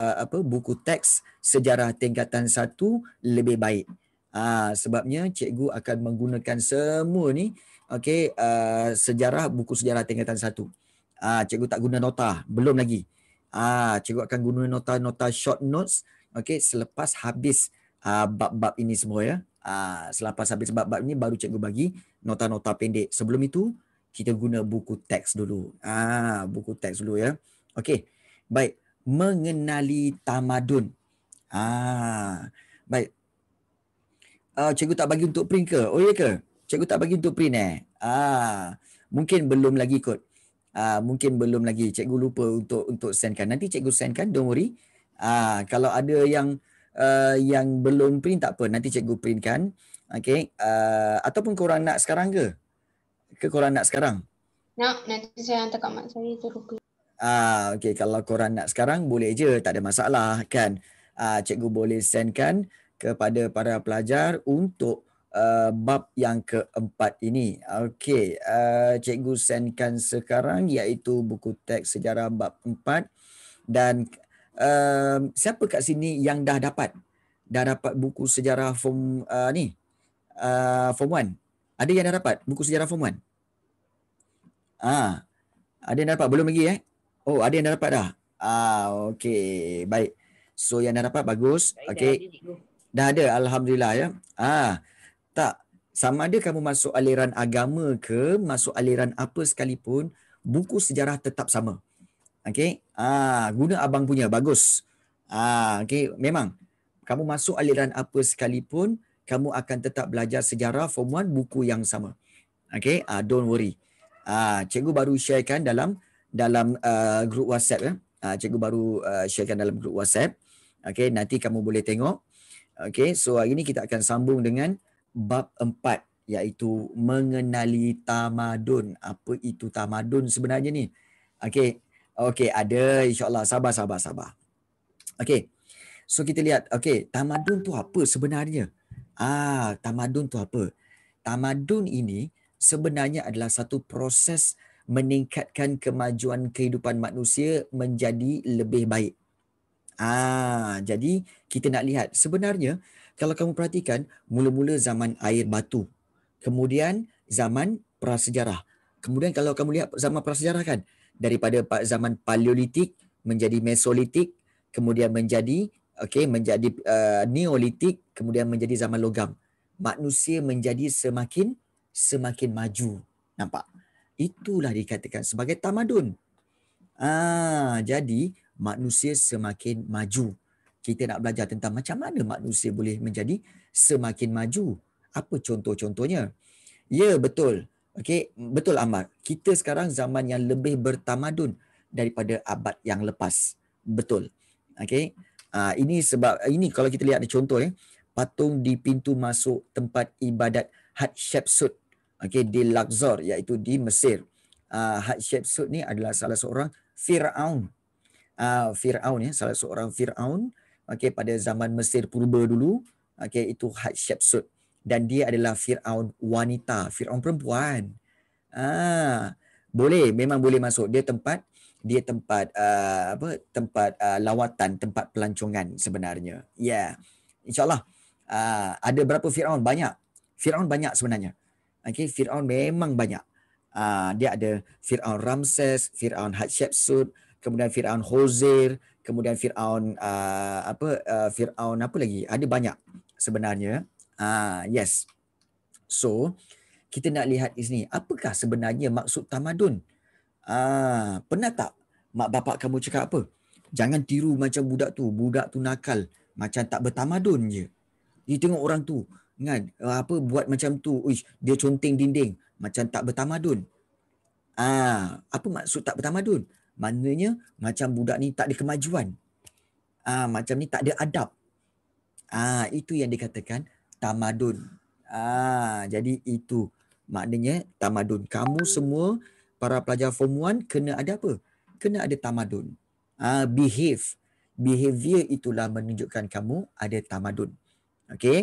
uh, apa buku teks sejarah tingkatan satu lebih baik. Uh, sebabnya cikgu akan menggunakan semua ni okey uh, sejarah buku sejarah tingkatan satu. Ah uh, cikgu tak guna nota, belum lagi. Ah uh, cikgu akan guna nota-nota short notes okey selepas habis uh, bab-bab ini semua ya. Ah uh, selepas habis bab-bab ini baru cikgu bagi nota-nota pendek. Sebelum itu kita guna buku teks dulu. Ah buku teks dulu ya. Okey. Baik mengenali tamadun. Ha, ah, baik. Uh, cikgu tak bagi untuk print ke? Oh ya ke? Cikgu tak bagi untuk print eh? Ah, mungkin belum lagi kot. Ah, mungkin belum lagi. Cikgu lupa untuk untuk sendkan. Nanti cikgu sendkan, don't worry. Ah, kalau ada yang uh, yang belum print tak apa, nanti cikgu printkan. Okey. Uh, ataupun korang nak sekarang ke? Ke korang nak sekarang? Nak, no, nanti saya hantar kat mak saya terus. Ah, okay, kalau korang nak sekarang boleh je, tak ada masalah kan. Ah, cikgu boleh sendkan kepada para pelajar untuk uh, bab yang keempat ini. Okay, uh, ah, cikgu sendkan sekarang iaitu buku teks sejarah bab empat. Dan uh, siapa kat sini yang dah dapat? Dah dapat buku sejarah form uh, ni? Uh, form 1? Ada yang dah dapat buku sejarah form 1? Ah, ada yang dapat? Belum lagi eh? Oh, ada yang dah dapat dah. Ah, okey. Baik. So yang dah dapat bagus. Okey. Dah ada alhamdulillah ya. Ah. Tak sama ada kamu masuk aliran agama ke, masuk aliran apa sekalipun, buku sejarah tetap sama. Okey. Ah, guna abang punya bagus. Ah, okey. Memang kamu masuk aliran apa sekalipun, kamu akan tetap belajar sejarah form 1 buku yang sama. Okey. Ah, don't worry. Ah, cikgu baru sharekan dalam dalam uh, grup WhatsApp ya. Uh, cikgu baru uh, sharekan dalam grup WhatsApp. Okay, nanti kamu boleh tengok. Okay, so hari ini kita akan sambung dengan bab empat, iaitu mengenali tamadun. Apa itu tamadun sebenarnya ni? okay, okay, ada Insyaallah sabar sabar sabar. Okay, So kita lihat, Okay, tamadun tu apa sebenarnya? Ah, tamadun tu apa? Tamadun ini sebenarnya adalah satu proses meningkatkan kemajuan kehidupan manusia menjadi lebih baik. Ah, jadi kita nak lihat sebenarnya kalau kamu perhatikan mula-mula zaman air batu, kemudian zaman prasejarah. Kemudian kalau kamu lihat zaman prasejarah kan, daripada zaman paleolitik menjadi mesolitik, kemudian menjadi okay menjadi uh, neolitik, kemudian menjadi zaman logam. Manusia menjadi semakin semakin maju. Nampak? itulah dikatakan sebagai tamadun. Ah, jadi manusia semakin maju. Kita nak belajar tentang macam mana manusia boleh menjadi semakin maju. Apa contoh-contohnya? Ya, betul. Okey, betul Ahmad. Kita sekarang zaman yang lebih bertamadun daripada abad yang lepas. Betul. Okey. Ah, ini sebab ini kalau kita lihat ada contoh eh, patung di pintu masuk tempat ibadat Hatshepsut okay, di Luxor iaitu di Mesir. Uh, Hatshepsut ni adalah salah seorang Fir'aun. Uh, Fir'aun ya, salah seorang Fir'aun okay, pada zaman Mesir purba dulu. Okay, itu Hatshepsut. Dan dia adalah Fir'aun wanita, Fir'aun perempuan. Ah, boleh, memang boleh masuk. Dia tempat dia tempat uh, apa tempat uh, lawatan tempat pelancongan sebenarnya ya yeah. insyaallah uh, ada berapa firaun banyak firaun banyak sebenarnya Okay, Fir'aun memang banyak. Uh, dia ada Fir'aun Ramses, Fir'aun Hatshepsut, kemudian Fir'aun Hozir, kemudian Fir'aun uh, apa, uh, Fir'aun apa lagi? Ada banyak sebenarnya. Uh, yes. So, kita nak lihat di sini. Apakah sebenarnya maksud tamadun? Uh, pernah tak mak bapak kamu cakap apa? Jangan tiru macam budak tu. Budak tu nakal. Macam tak bertamadun je. Dia tengok orang tu kan ah, apa buat macam tu uish dia conteng dinding macam tak bertamadun ah apa maksud tak bertamadun maknanya macam budak ni tak ada kemajuan ah macam ni tak ada adab ah itu yang dikatakan tamadun ah jadi itu maknanya tamadun kamu semua para pelajar form 1 kena ada apa kena ada tamadun ah behave behavior itulah menunjukkan kamu ada tamadun Okay,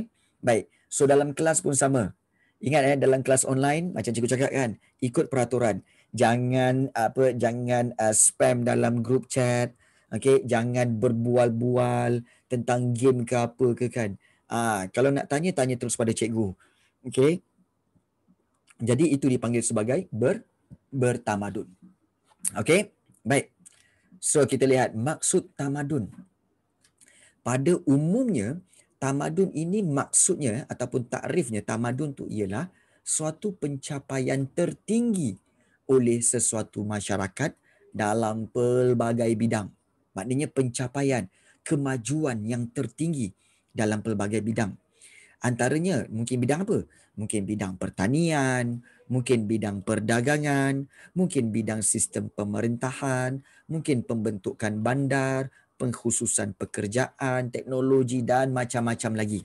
baik So dalam kelas pun sama. Ingat eh dalam kelas online macam cikgu cakap kan, ikut peraturan. Jangan apa jangan uh, spam dalam group chat. Okey, jangan berbual-bual tentang game ke apa ke kan. Ah, uh, kalau nak tanya tanya terus pada cikgu. Okey. Jadi itu dipanggil sebagai ber bertamadun. Okey. Baik. So kita lihat maksud tamadun. Pada umumnya tamadun ini maksudnya ataupun takrifnya tamadun tu ialah suatu pencapaian tertinggi oleh sesuatu masyarakat dalam pelbagai bidang. Maknanya pencapaian, kemajuan yang tertinggi dalam pelbagai bidang. Antaranya mungkin bidang apa? Mungkin bidang pertanian, mungkin bidang perdagangan, mungkin bidang sistem pemerintahan, mungkin pembentukan bandar, pengkhususan pekerjaan, teknologi dan macam-macam lagi.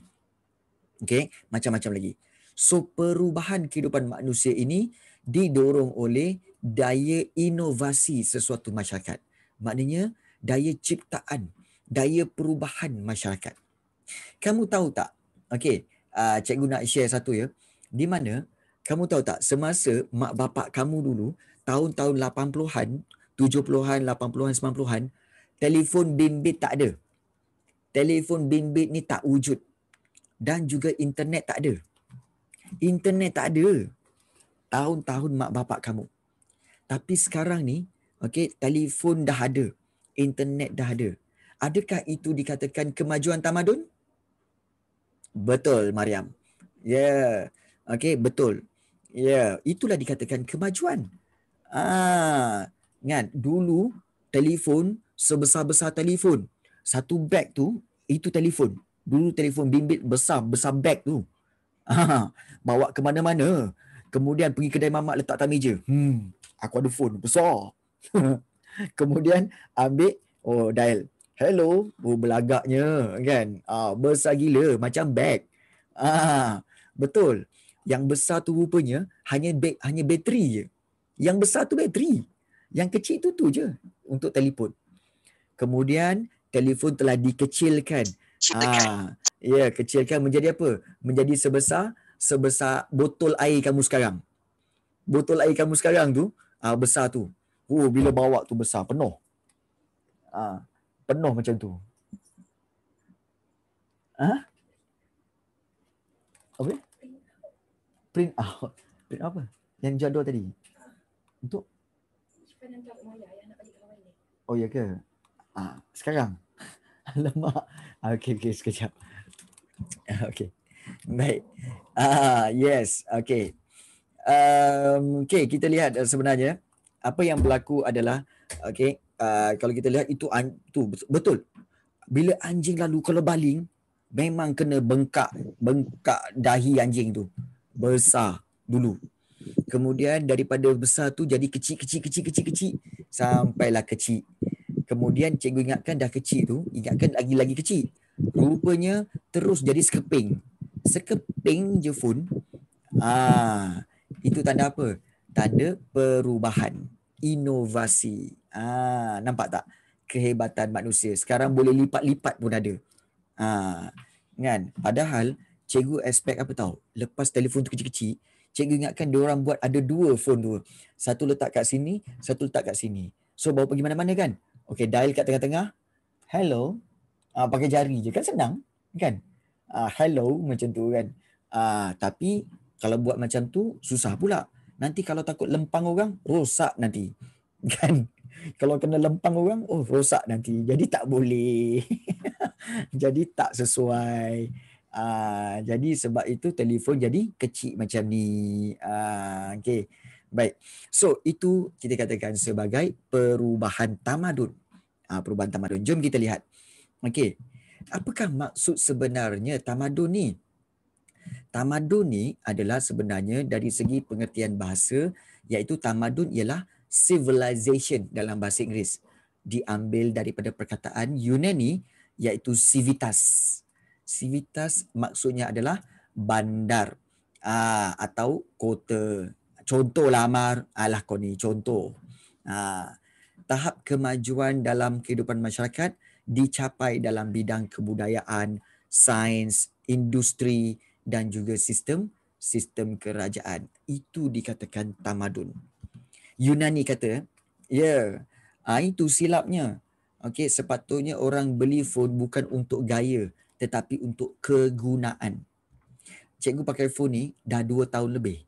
Okey, macam-macam lagi. So perubahan kehidupan manusia ini didorong oleh daya inovasi sesuatu masyarakat. Maknanya daya ciptaan, daya perubahan masyarakat. Kamu tahu tak? Okey, uh, cikgu nak share satu ya. Di mana kamu tahu tak semasa mak bapak kamu dulu tahun-tahun 80-an, 70-an, 80-an, 90-an Telefon bimbit tak ada. Telefon bimbit ni tak wujud. Dan juga internet tak ada. Internet tak ada. Tahun-tahun mak bapak kamu. Tapi sekarang ni, okay, telefon dah ada. Internet dah ada. Adakah itu dikatakan kemajuan tamadun? Betul, Mariam. Ya. Yeah. Okay, betul. Ya, yeah. itulah dikatakan kemajuan. Ah, kan? Dulu, telefon sebesar-besar telefon. Satu beg tu, itu telefon. Dulu telefon bimbit besar, besar beg tu. Ha, bawa ke mana-mana. Kemudian pergi kedai mamak letak atas meja. Hmm, aku ada phone besar. Kemudian ambil oh dial. Hello, oh belagaknya kan. Ah besar gila macam beg. Ah betul. Yang besar tu rupanya hanya beg hanya bateri je. Yang besar tu bateri. Yang kecil tu tu je untuk telefon kemudian telefon telah dikecilkan ah ya kecilkan menjadi apa menjadi sebesar sebesar botol air kamu sekarang botol air kamu sekarang tu ah besar tu oh bila bawa tu besar penuh ah penuh macam tu ah okey print out print apa yang jadual tadi untuk oh ya ke Ha, sekarang. Alamak. Ah, okay, okay, sekejap. Ah, okay. Baik. Ah, yes, okay. Um, okay, kita lihat eh, sebenarnya apa yang berlaku adalah okay, uh, kalau kita lihat itu an- tu betul. Bila anjing lalu kalau baling memang kena bengkak bengkak dahi anjing tu besar dulu. Kemudian daripada besar tu jadi kecil kecil kecil kecil kecil sampailah kecil. Kemudian cikgu ingatkan dah kecil tu, ingatkan lagi-lagi kecil. Rupanya terus jadi sekeping. Sekeping je pun, ah, itu tanda apa? Tanda perubahan. Inovasi. Ah, nampak tak? Kehebatan manusia. Sekarang boleh lipat-lipat pun ada. Ah, kan? Padahal cikgu expect apa tahu? Lepas telefon tu kecil-kecil, cikgu ingatkan dia orang buat ada dua phone dua. Satu letak kat sini, satu letak kat sini. So bawa pergi mana-mana kan? Okay, dial kat tengah-tengah. Hello. Uh, pakai jari je. Kan senang. Kan? Uh, hello macam tu kan. Uh, tapi kalau buat macam tu, susah pula. Nanti kalau takut lempang orang, rosak nanti. Kan? kalau kena lempang orang, oh rosak nanti. Jadi tak boleh. jadi tak sesuai. Uh, jadi sebab itu telefon jadi kecil macam ni. Uh, okay. Baik. So itu kita katakan sebagai perubahan tamadun. Ha, perubahan tamadun. Jom kita lihat. Okey. Apakah maksud sebenarnya tamadun ni? Tamadun ni adalah sebenarnya dari segi pengertian bahasa iaitu tamadun ialah civilization dalam bahasa Inggeris. Diambil daripada perkataan Yunani iaitu civitas. Civitas maksudnya adalah bandar aa, ah, atau kota contohlah Amar alah kau ni contoh ha, tahap kemajuan dalam kehidupan masyarakat dicapai dalam bidang kebudayaan sains industri dan juga sistem sistem kerajaan itu dikatakan tamadun Yunani kata ya yeah, ha, itu silapnya okay sepatutnya orang beli phone bukan untuk gaya tetapi untuk kegunaan cikgu pakai phone ni dah 2 tahun lebih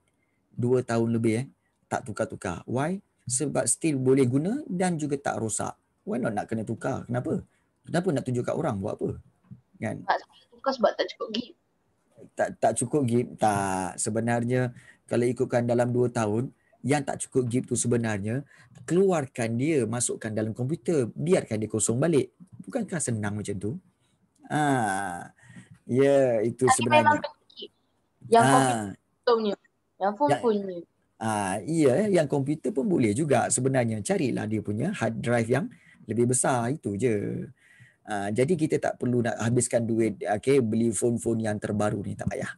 dua tahun lebih eh tak tukar-tukar. Why? Sebab still boleh guna dan juga tak rosak. Why not nak kena tukar? Kenapa? Kenapa nak tunjuk kat orang buat apa? Kan? Tukar sebab tak cukup gig. Tak tak cukup gig. Tak sebenarnya kalau ikutkan dalam dua tahun yang tak cukup gig tu sebenarnya keluarkan dia masukkan dalam komputer biarkan dia kosong balik. Bukankah senang macam tu? Ah. Ya, yeah, itu Tapi sebenarnya. Yang ah. komputer. Tomnya yang, ya, ya. pun Ah, Ya, yang komputer pun boleh juga sebenarnya. Carilah dia punya hard drive yang lebih besar. Itu je. Ha, jadi kita tak perlu nak habiskan duit okay, beli phone-phone yang terbaru ni. Tak payah.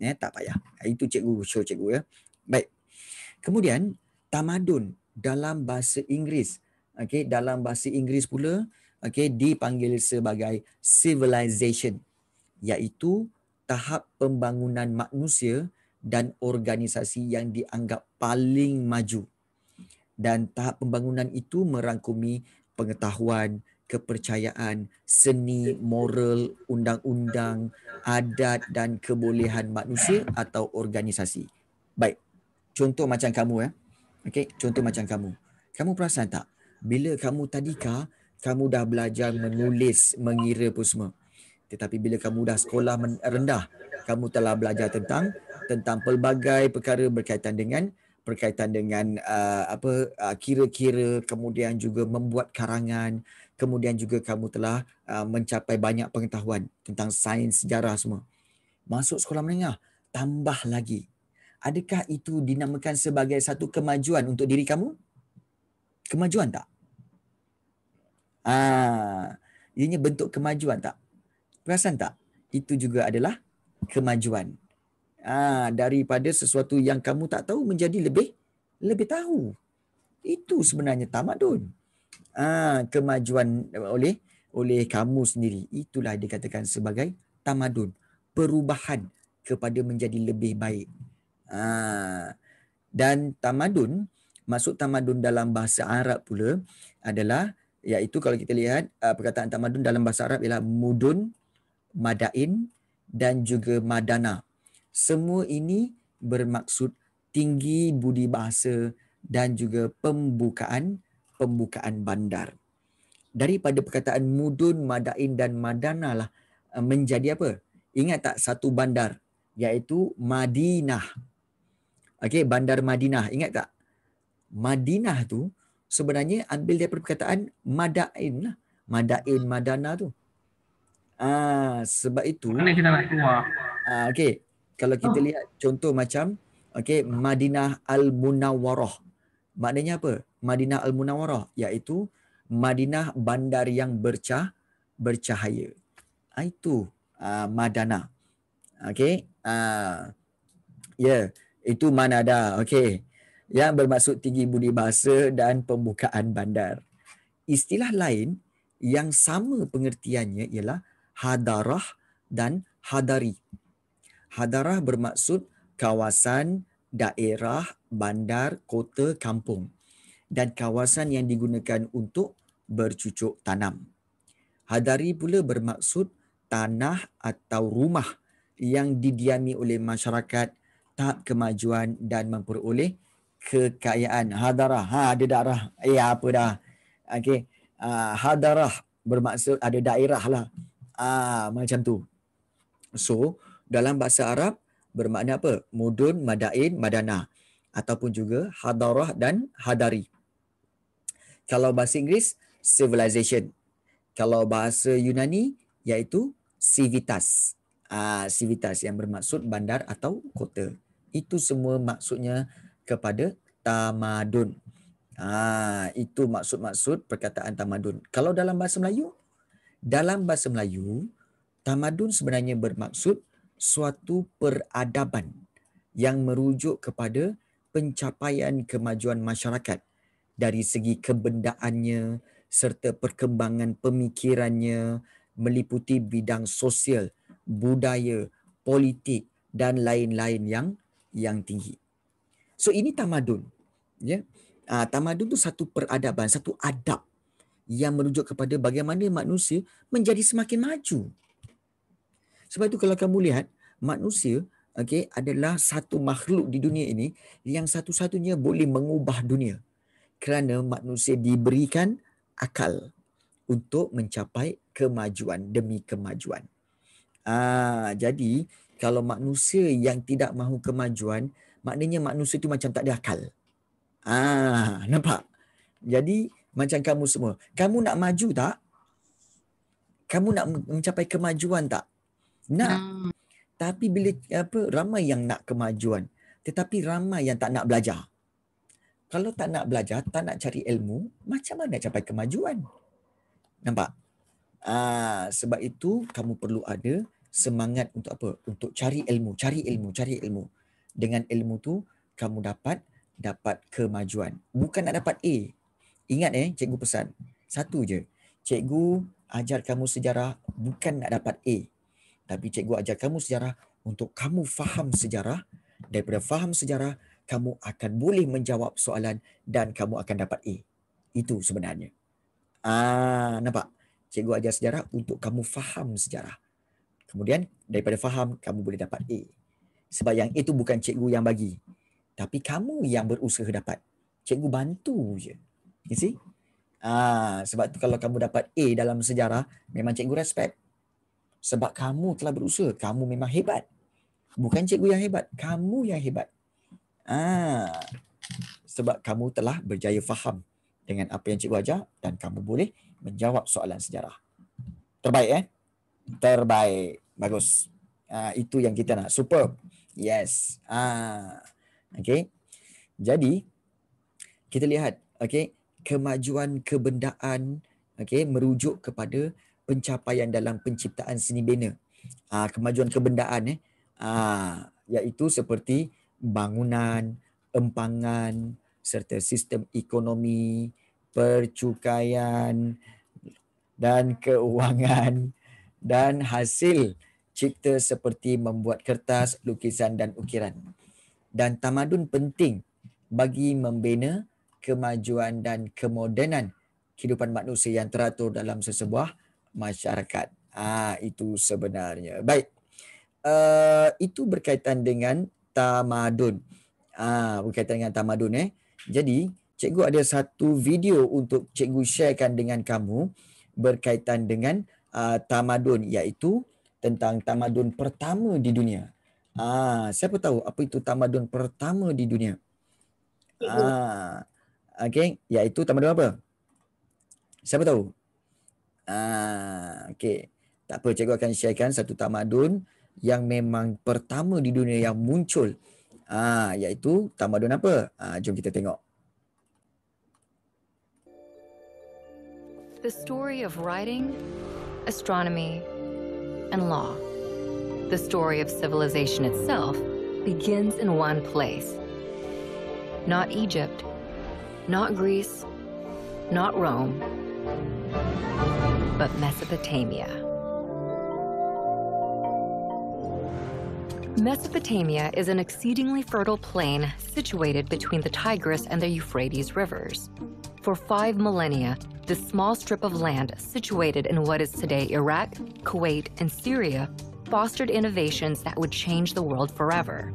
Ya, tak payah. Itu cikgu, show cikgu ya. Baik. Kemudian, tamadun dalam bahasa Inggeris. Okay, dalam bahasa Inggeris pula, okay, dipanggil sebagai civilization. Iaitu tahap pembangunan manusia dan organisasi yang dianggap paling maju. Dan tahap pembangunan itu merangkumi pengetahuan, kepercayaan, seni, moral, undang-undang, adat dan kebolehan manusia atau organisasi. Baik. Contoh macam kamu ya. Eh. okay? contoh macam kamu. Kamu perasan tak bila kamu tadika kamu dah belajar menulis, mengira pun semua. Tetapi bila kamu dah sekolah rendah, kamu telah belajar tentang tentang pelbagai perkara berkaitan dengan berkaitan dengan uh, apa uh, kira-kira kemudian juga membuat karangan kemudian juga kamu telah uh, mencapai banyak pengetahuan tentang sains sejarah semua masuk sekolah menengah tambah lagi adakah itu dinamakan sebagai satu kemajuan untuk diri kamu kemajuan tak ah ianya bentuk kemajuan tak perasan tak itu juga adalah kemajuan Ah, daripada sesuatu yang kamu tak tahu menjadi lebih lebih tahu. Itu sebenarnya tamadun. Ah, kemajuan eh, oleh oleh kamu sendiri. Itulah dikatakan sebagai tamadun. Perubahan kepada menjadi lebih baik. Ah, dan tamadun, masuk tamadun dalam bahasa Arab pula adalah iaitu kalau kita lihat ah, perkataan tamadun dalam bahasa Arab ialah mudun, madain dan juga madana semua ini bermaksud tinggi budi bahasa dan juga pembukaan pembukaan bandar. Daripada perkataan mudun, madain dan madana lah eh, menjadi apa? Ingat tak satu bandar iaitu Madinah. Okey, bandar Madinah. Ingat tak? Madinah tu sebenarnya ambil daripada perkataan madain lah. Madain, madana tu. Ah, sebab itu. Mana kita nak keluar? Ah, okey kalau kita oh. lihat contoh macam okey Madinah Al Munawwarah. Maknanya apa? Madinah Al Munawwarah iaitu Madinah bandar yang bercah bercahaya. Ah, itu uh, Madana. Okey. Uh, ah, ya, yeah, itu Manada. Okey. Yang bermaksud tinggi budi bahasa dan pembukaan bandar. Istilah lain yang sama pengertiannya ialah hadarah dan hadari. Hadarah bermaksud kawasan, daerah, bandar, kota, kampung dan kawasan yang digunakan untuk bercucuk tanam. Hadari pula bermaksud tanah atau rumah yang didiami oleh masyarakat tahap kemajuan dan memperoleh kekayaan. Hadarah, ha, ada daerah, Eh, apa dah? Okey. Ah, hadarah bermaksud ada daerah lah. Ha, macam tu. So, uh, dalam bahasa Arab bermakna apa? Mudun, Madain, Madana ataupun juga Hadarah dan Hadari. Kalau bahasa Inggeris, civilization. Kalau bahasa Yunani, iaitu civitas. Ah, civitas yang bermaksud bandar atau kota. Itu semua maksudnya kepada tamadun. Ah, itu maksud-maksud perkataan tamadun. Kalau dalam bahasa Melayu, dalam bahasa Melayu, tamadun sebenarnya bermaksud suatu peradaban yang merujuk kepada pencapaian kemajuan masyarakat dari segi kebendaannya serta perkembangan pemikirannya meliputi bidang sosial, budaya, politik dan lain-lain yang yang tinggi. So ini tamadun. Ya. Yeah? Uh, tamadun itu satu peradaban, satu adab yang merujuk kepada bagaimana manusia menjadi semakin maju. Sebab itu kalau kamu lihat manusia okey adalah satu makhluk di dunia ini yang satu-satunya boleh mengubah dunia kerana manusia diberikan akal untuk mencapai kemajuan demi kemajuan. Aa, ah, jadi kalau manusia yang tidak mahu kemajuan, maknanya manusia itu macam tak ada akal. Ah, nampak? Jadi macam kamu semua, kamu nak maju tak? Kamu nak mencapai kemajuan tak? Nak. Hmm. Tapi bila apa ramai yang nak kemajuan, tetapi ramai yang tak nak belajar. Kalau tak nak belajar, tak nak cari ilmu, macam mana nak capai kemajuan? Nampak? Aa, ah, sebab itu kamu perlu ada semangat untuk apa? Untuk cari ilmu, cari ilmu, cari ilmu. Dengan ilmu tu kamu dapat dapat kemajuan. Bukan nak dapat A. Ingat eh, cikgu pesan. Satu je. Cikgu ajar kamu sejarah bukan nak dapat A. Tapi cikgu ajar kamu sejarah untuk kamu faham sejarah. Daripada faham sejarah, kamu akan boleh menjawab soalan dan kamu akan dapat A. Itu sebenarnya. Ah, nampak? Cikgu ajar sejarah untuk kamu faham sejarah. Kemudian daripada faham, kamu boleh dapat A. Sebab yang itu bukan cikgu yang bagi. Tapi kamu yang berusaha dapat. Cikgu bantu je. You see? Ah, sebab tu kalau kamu dapat A dalam sejarah, memang cikgu respect. Sebab kamu telah berusaha. Kamu memang hebat. Bukan cikgu yang hebat. Kamu yang hebat. Ah, sebab kamu telah berjaya faham dengan apa yang cikgu ajar dan kamu boleh menjawab soalan sejarah. Terbaik eh? Terbaik. Bagus. Ah, itu yang kita nak. Superb. Yes. Ah, Okay. Jadi, kita lihat. Okay. Kemajuan kebendaan okay, merujuk kepada pencapaian dalam penciptaan seni bina. Aa, ah, kemajuan kebendaan eh. Aa, ah, iaitu seperti bangunan, empangan serta sistem ekonomi, percukaian dan keuangan dan hasil cipta seperti membuat kertas, lukisan dan ukiran. Dan tamadun penting bagi membina kemajuan dan kemodenan kehidupan manusia yang teratur dalam sesebuah masyarakat. Ha, itu sebenarnya. Baik. Uh, itu berkaitan dengan tamadun. Ah, ha, berkaitan dengan tamadun eh. Jadi, cikgu ada satu video untuk cikgu sharekan dengan kamu berkaitan dengan uh, tamadun iaitu tentang tamadun pertama di dunia. Ah, ha, siapa tahu apa itu tamadun pertama di dunia? Ah. Ha, okay. iaitu tamadun apa? Siapa tahu? Ah, okey. Tak apa, cikgu akan sharekan satu tamadun yang memang pertama di dunia yang muncul. Ah, iaitu tamadun apa? Ah, jom kita tengok. The story of writing, astronomy and law. The story of civilization itself begins in one place. Not Egypt, not Greece, not Rome. but Mesopotamia. Mesopotamia is an exceedingly fertile plain situated between the Tigris and the Euphrates rivers. For five millennia, this small strip of land situated in what is today Iraq, Kuwait, and Syria fostered innovations that would change the world forever.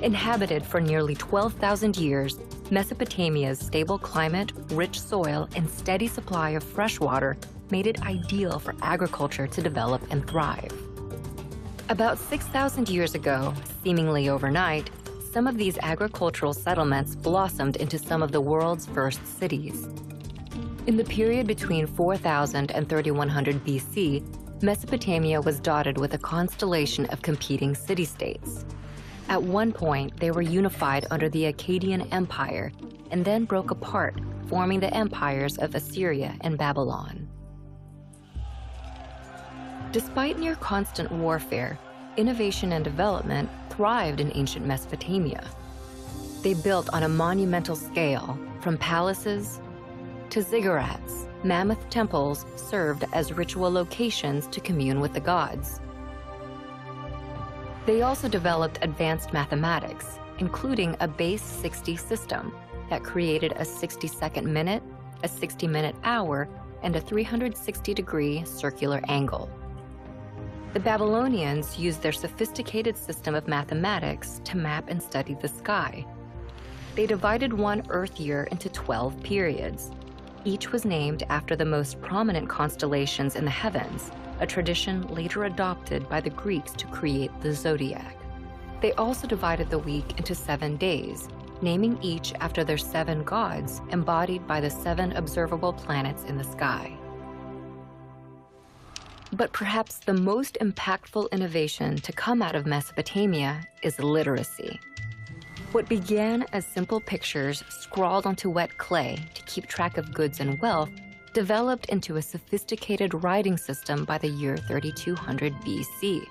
Inhabited for nearly 12,000 years, Mesopotamia's stable climate, rich soil, and steady supply of fresh water made it ideal for agriculture to develop and thrive. About 6,000 years ago, seemingly overnight, some of these agricultural settlements blossomed into some of the world's first cities. In the period between 4000 and 3100 BC, Mesopotamia was dotted with a constellation of competing city-states. At one point, they were unified under the Akkadian Empire and then broke apart, forming the empires of Assyria and Babylon. Despite near constant warfare, innovation and development thrived in ancient Mesopotamia. They built on a monumental scale, from palaces to ziggurats. Mammoth temples served as ritual locations to commune with the gods. They also developed advanced mathematics, including a base 60 system that created a 60-second minute, a 60-minute hour, and a 360-degree circular angle. The Babylonians used their sophisticated system of mathematics to map and study the sky. They divided one Earth year into 12 periods. Each was named after the most prominent constellations in the heavens, a tradition later adopted by the Greeks to create the zodiac. They also divided the week into seven days, naming each after their seven gods embodied by the seven observable planets in the sky. But perhaps the most impactful innovation to come out of Mesopotamia is literacy. What began as simple pictures scrawled onto wet clay to keep track of goods and wealth developed into a sophisticated writing system by the year 3200 BC.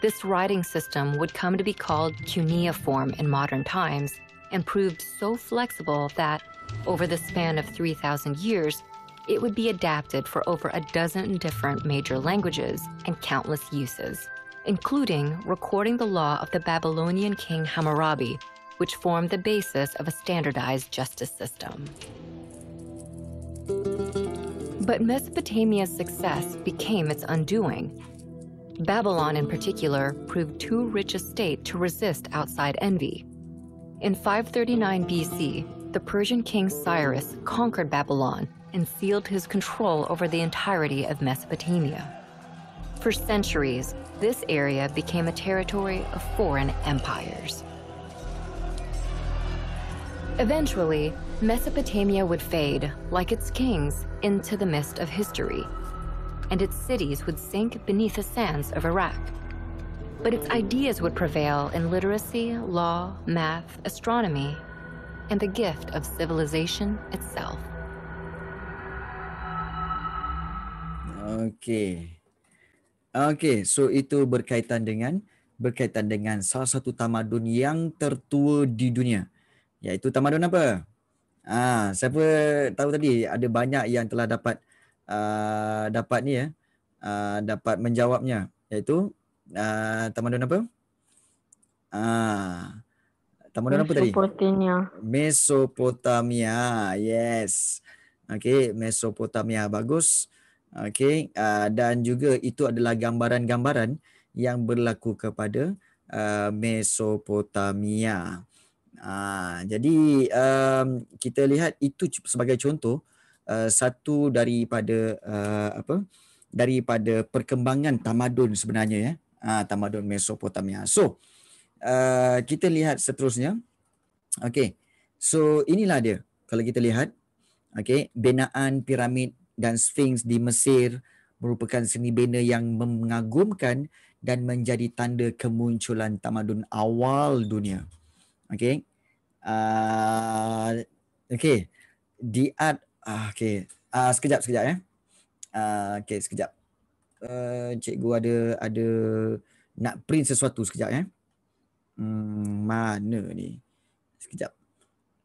This writing system would come to be called cuneiform in modern times and proved so flexible that, over the span of 3,000 years, it would be adapted for over a dozen different major languages and countless uses, including recording the law of the Babylonian king Hammurabi, which formed the basis of a standardized justice system. But Mesopotamia's success became its undoing. Babylon, in particular, proved too rich a state to resist outside envy. In 539 BC, the Persian king Cyrus conquered Babylon and sealed his control over the entirety of Mesopotamia. For centuries, this area became a territory of foreign empires. Eventually, Mesopotamia would fade, like its kings, into the mist of history, and its cities would sink beneath the sands of Iraq. But its ideas would prevail in literacy, law, math, astronomy, and the gift of civilization itself. Okey. Okey, so itu berkaitan dengan berkaitan dengan salah satu tamadun yang tertua di dunia. Iaitu tamadun apa? Ah, ha, siapa tahu tadi ada banyak yang telah dapat uh, dapat ni ya. Uh, dapat menjawabnya iaitu uh, tamadun apa? Ah. Uh, tamadun apa tadi? Mesopotamia. Mesopotamia. Yes. Okey, Mesopotamia bagus. Okey, uh, dan juga itu adalah gambaran-gambaran yang berlaku kepada uh, Mesopotamia. Uh, jadi um, kita lihat itu sebagai contoh uh, satu daripada uh, apa daripada perkembangan tamadun sebenarnya ya. Uh, tamadun Mesopotamia. So uh, kita lihat seterusnya. Okey. So inilah dia kalau kita lihat okey binaan piramid dan Sphinx di Mesir merupakan seni bina yang mengagumkan dan menjadi tanda kemunculan tamadun awal dunia. Okay. Uh, ah, okay. The art. Uh, ah, okay. Uh, ah, sekejap, sekejap ya. Eh. Uh, okay, sekejap. Uh, cikgu ada ada nak print sesuatu sekejap ya. Eh. Hmm, mana ni? Sekejap.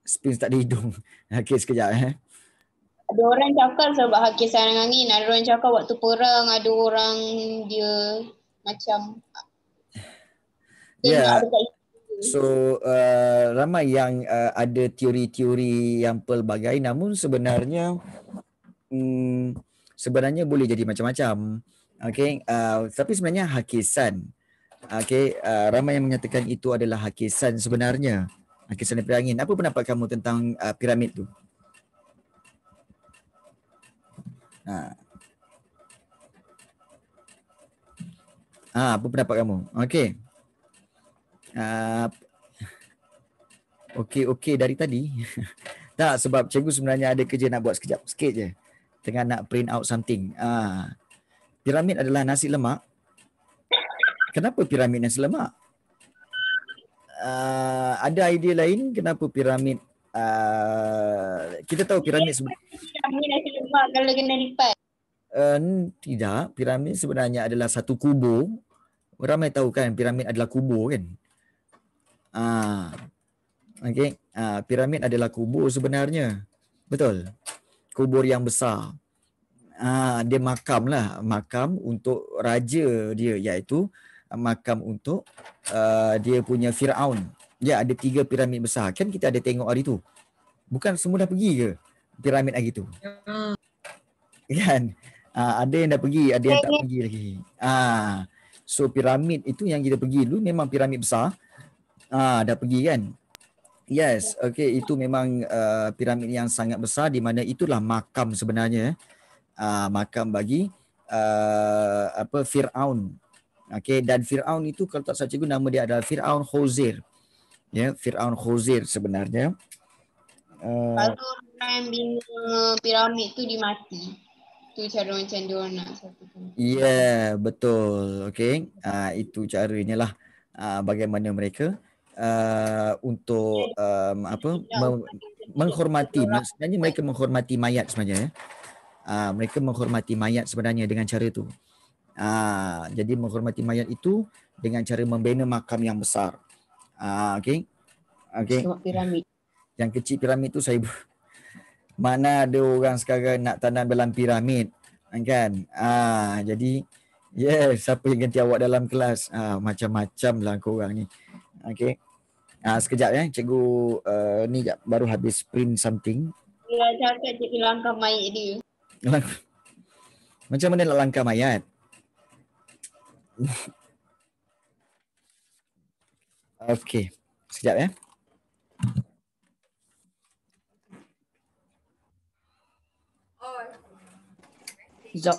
Sphinx tak ada hidung. Okay, sekejap ya. Eh. Ada orang cakap sebab hakim sarang angin, ada orang cakap waktu perang ada orang dia macam Ya. Yeah. So uh, ramai yang uh, ada teori-teori yang pelbagai namun sebenarnya mm, sebenarnya boleh jadi macam-macam. Okay, uh, tapi sebenarnya hakisan. Okay, uh, ramai yang menyatakan itu adalah hakisan sebenarnya. Hakisan daripada angin. Apa pendapat kamu tentang uh, piramid tu? Uh, Ha. Ha, apa pendapat kamu? Okey. Uh, okey, okey dari tadi. tak, sebab cikgu sebenarnya ada kerja nak buat sekejap. Sikit je. Tengah nak print out something. Ah, piramid adalah nasi lemak. Kenapa piramid nasi lemak? Uh, ada idea lain kenapa piramid? Uh, kita tahu piramid sebenarnya rumah kalau kena lipat? Uh, tidak, piramid sebenarnya adalah satu kubur. Ramai tahu kan piramid adalah kubur kan? Ah. Uh, Okey, uh, piramid adalah kubur sebenarnya. Betul. Kubur yang besar. Ah, uh, dia makam lah, makam untuk raja dia iaitu makam untuk uh, dia punya Firaun. Ya, ada tiga piramid besar. Kan kita ada tengok hari tu. Bukan semua dah pergi ke piramid hari tu? Ya kan uh, ada yang dah pergi ada yang tak pergi lagi ah uh, so piramid itu yang kita pergi dulu memang piramid besar ah uh, dah pergi kan yes okey itu memang uh, piramid yang sangat besar di mana itulah makam sebenarnya uh, makam bagi uh, apa Firaun okey dan Firaun itu kalau tak salah cikgu nama dia adalah Firaun Khuzair ya yeah, Firaun Khuzair sebenarnya Uh, Lalu orang yang bina piramid tu dia mati itu cara macam dia orang nak satukan. Ya, yeah, betul. Okey. Ah uh, itu caranya lah uh, bagaimana mereka uh, untuk um, apa mem- menghormati sebenarnya mereka menghormati mayat sebenarnya ya. Uh, mereka menghormati mayat sebenarnya dengan cara itu. Ah uh, jadi menghormati mayat itu dengan cara membina makam yang besar. Ah uh, okey. Okey. Yang kecil piramid tu saya mana ada orang sekarang nak tanam dalam piramid kan, kan? ah jadi yeah siapa yang ganti awak dalam kelas ah macam-macam lah korang ni okay? ah sekejap ya cikgu uh, ni jap, baru habis print something ya cakap cikgu langkah mayat ni macam mana nak langkah mayat Okay, sekejap ya eh. Ja.